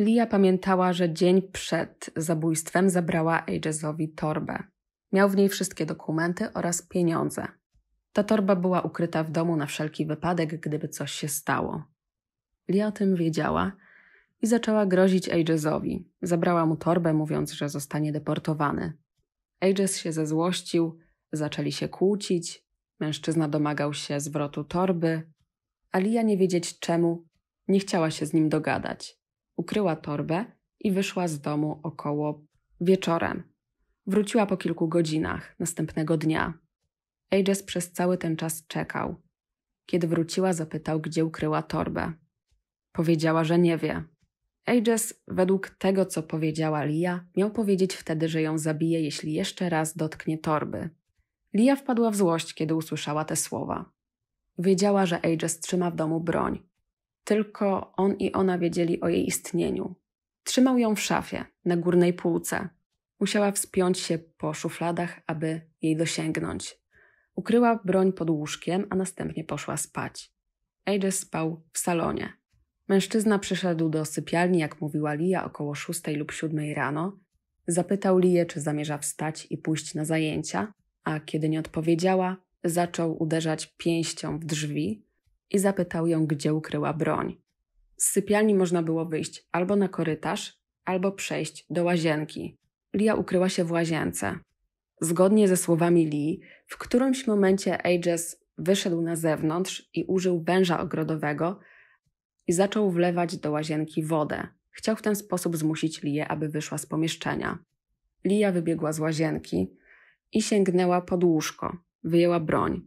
Lia pamiętała, że dzień przed zabójstwem zabrała Agesowi torbę. Miał w niej wszystkie dokumenty oraz pieniądze. Ta torba była ukryta w domu na wszelki wypadek, gdyby coś się stało. Lia o tym wiedziała i zaczęła grozić Agesowi. Zabrała mu torbę, mówiąc, że zostanie deportowany. Ages się zezłościł, zaczęli się kłócić, mężczyzna domagał się zwrotu torby, a Lia nie wiedzieć czemu, nie chciała się z nim dogadać ukryła torbę i wyszła z domu około wieczorem. Wróciła po kilku godzinach następnego dnia. Ages przez cały ten czas czekał. Kiedy wróciła, zapytał, gdzie ukryła torbę. Powiedziała, że nie wie. Ages, według tego, co powiedziała Lia, miał powiedzieć wtedy, że ją zabije, jeśli jeszcze raz dotknie torby. Lia wpadła w złość, kiedy usłyszała te słowa. Wiedziała, że Ages trzyma w domu broń. Tylko on i ona wiedzieli o jej istnieniu. Trzymał ją w szafie, na górnej półce. Musiała wspiąć się po szufladach, aby jej dosięgnąć. Ukryła broń pod łóżkiem, a następnie poszła spać. Ages spał w salonie. Mężczyzna przyszedł do sypialni, jak mówiła Lia, około szóstej lub siódmej rano. Zapytał Lię, czy zamierza wstać i pójść na zajęcia, a kiedy nie odpowiedziała, zaczął uderzać pięścią w drzwi, i zapytał ją, gdzie ukryła broń. Z sypialni można było wyjść albo na korytarz, albo przejść do łazienki. Lia ukryła się w łazience. Zgodnie ze słowami Lee, w którymś momencie Ages wyszedł na zewnątrz i użył węża ogrodowego i zaczął wlewać do łazienki wodę. Chciał w ten sposób zmusić Lię, aby wyszła z pomieszczenia. Lia wybiegła z łazienki i sięgnęła pod łóżko. Wyjęła broń.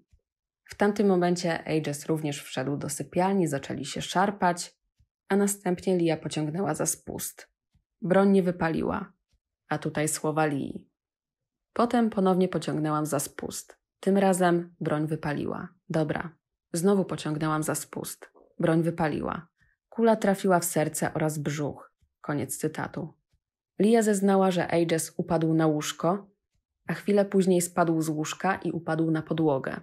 W tamtym momencie Ages również wszedł do sypialni, zaczęli się szarpać, a następnie Lia pociągnęła za spust. Broń nie wypaliła, a tutaj słowa Lii. Potem ponownie pociągnęłam za spust. Tym razem broń wypaliła. Dobra. Znowu pociągnęłam za spust. Broń wypaliła. Kula trafiła w serce oraz brzuch. Koniec cytatu. Lia zeznała, że Ages upadł na łóżko, a chwilę później spadł z łóżka i upadł na podłogę.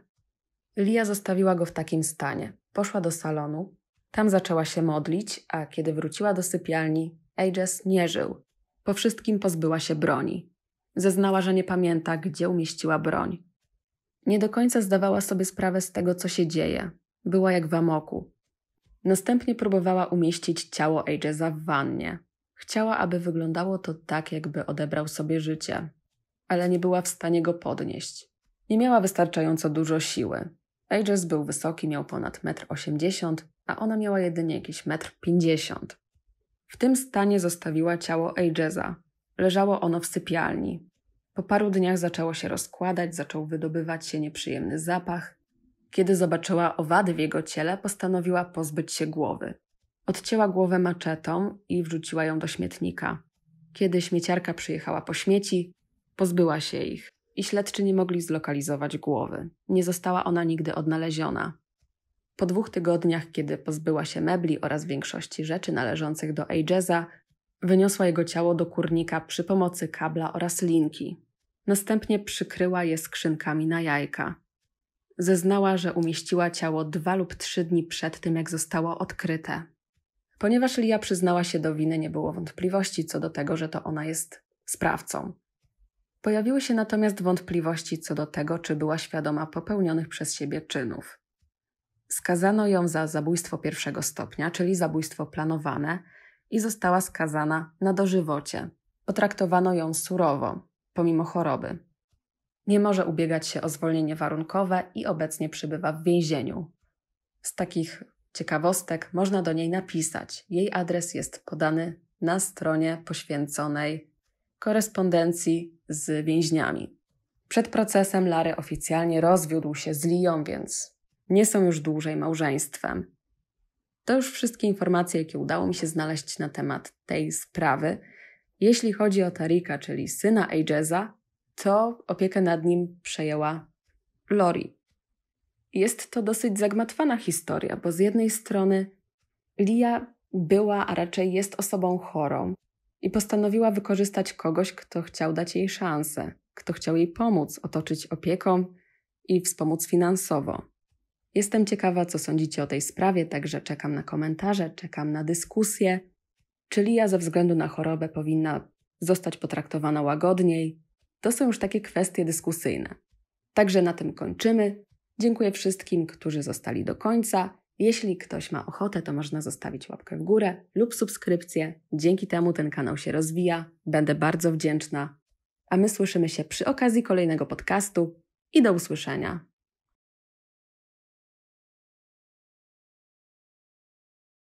Lia zostawiła go w takim stanie. Poszła do salonu. Tam zaczęła się modlić, a kiedy wróciła do sypialni, Aegis nie żył. Po wszystkim pozbyła się broni. Zeznała, że nie pamięta, gdzie umieściła broń. Nie do końca zdawała sobie sprawę z tego, co się dzieje. Była jak w amoku. Następnie próbowała umieścić ciało Agesa w wannie. Chciała, aby wyglądało to tak, jakby odebrał sobie życie, ale nie była w stanie go podnieść. Nie miała wystarczająco dużo siły. Aegis był wysoki, miał ponad 1,80 m, a ona miała jedynie jakieś 1,50 m. W tym stanie zostawiła ciało Aegisa. Leżało ono w sypialni. Po paru dniach zaczęło się rozkładać, zaczął wydobywać się nieprzyjemny zapach. Kiedy zobaczyła owady w jego ciele, postanowiła pozbyć się głowy. Odcięła głowę maczetą i wrzuciła ją do śmietnika. Kiedy śmieciarka przyjechała po śmieci, pozbyła się ich i śledczy nie mogli zlokalizować głowy. Nie została ona nigdy odnaleziona. Po dwóch tygodniach, kiedy pozbyła się mebli oraz większości rzeczy należących do Ajeza, wyniosła jego ciało do kurnika przy pomocy kabla oraz linki. Następnie przykryła je skrzynkami na jajka. Zeznała, że umieściła ciało dwa lub trzy dni przed tym, jak zostało odkryte. Ponieważ Lia przyznała się do winy, nie było wątpliwości co do tego, że to ona jest sprawcą. Pojawiły się natomiast wątpliwości co do tego, czy była świadoma popełnionych przez siebie czynów. Skazano ją za zabójstwo pierwszego stopnia, czyli zabójstwo planowane, i została skazana na dożywocie. Potraktowano ją surowo, pomimo choroby. Nie może ubiegać się o zwolnienie warunkowe i obecnie przybywa w więzieniu. Z takich ciekawostek można do niej napisać. Jej adres jest podany na stronie poświęconej korespondencji z więźniami. Przed procesem Lary oficjalnie rozwiódł się z Liją, więc nie są już dłużej małżeństwem. To już wszystkie informacje, jakie udało mi się znaleźć na temat tej sprawy. Jeśli chodzi o Tarika, czyli syna Ajeza, to opiekę nad nim przejęła Lori. Jest to dosyć zagmatwana historia, bo z jednej strony Lia była, a raczej jest osobą chorą, i postanowiła wykorzystać kogoś, kto chciał dać jej szansę, kto chciał jej pomóc, otoczyć opieką i wspomóc finansowo. Jestem ciekawa, co sądzicie o tej sprawie, także czekam na komentarze, czekam na dyskusję. Czy Lia ze względu na chorobę powinna zostać potraktowana łagodniej? To są już takie kwestie dyskusyjne. Także na tym kończymy. Dziękuję wszystkim, którzy zostali do końca. Jeśli ktoś ma ochotę, to można zostawić łapkę w górę lub subskrypcję. Dzięki temu ten kanał się rozwija. Będę bardzo wdzięczna. A my słyszymy się przy okazji kolejnego podcastu i do usłyszenia.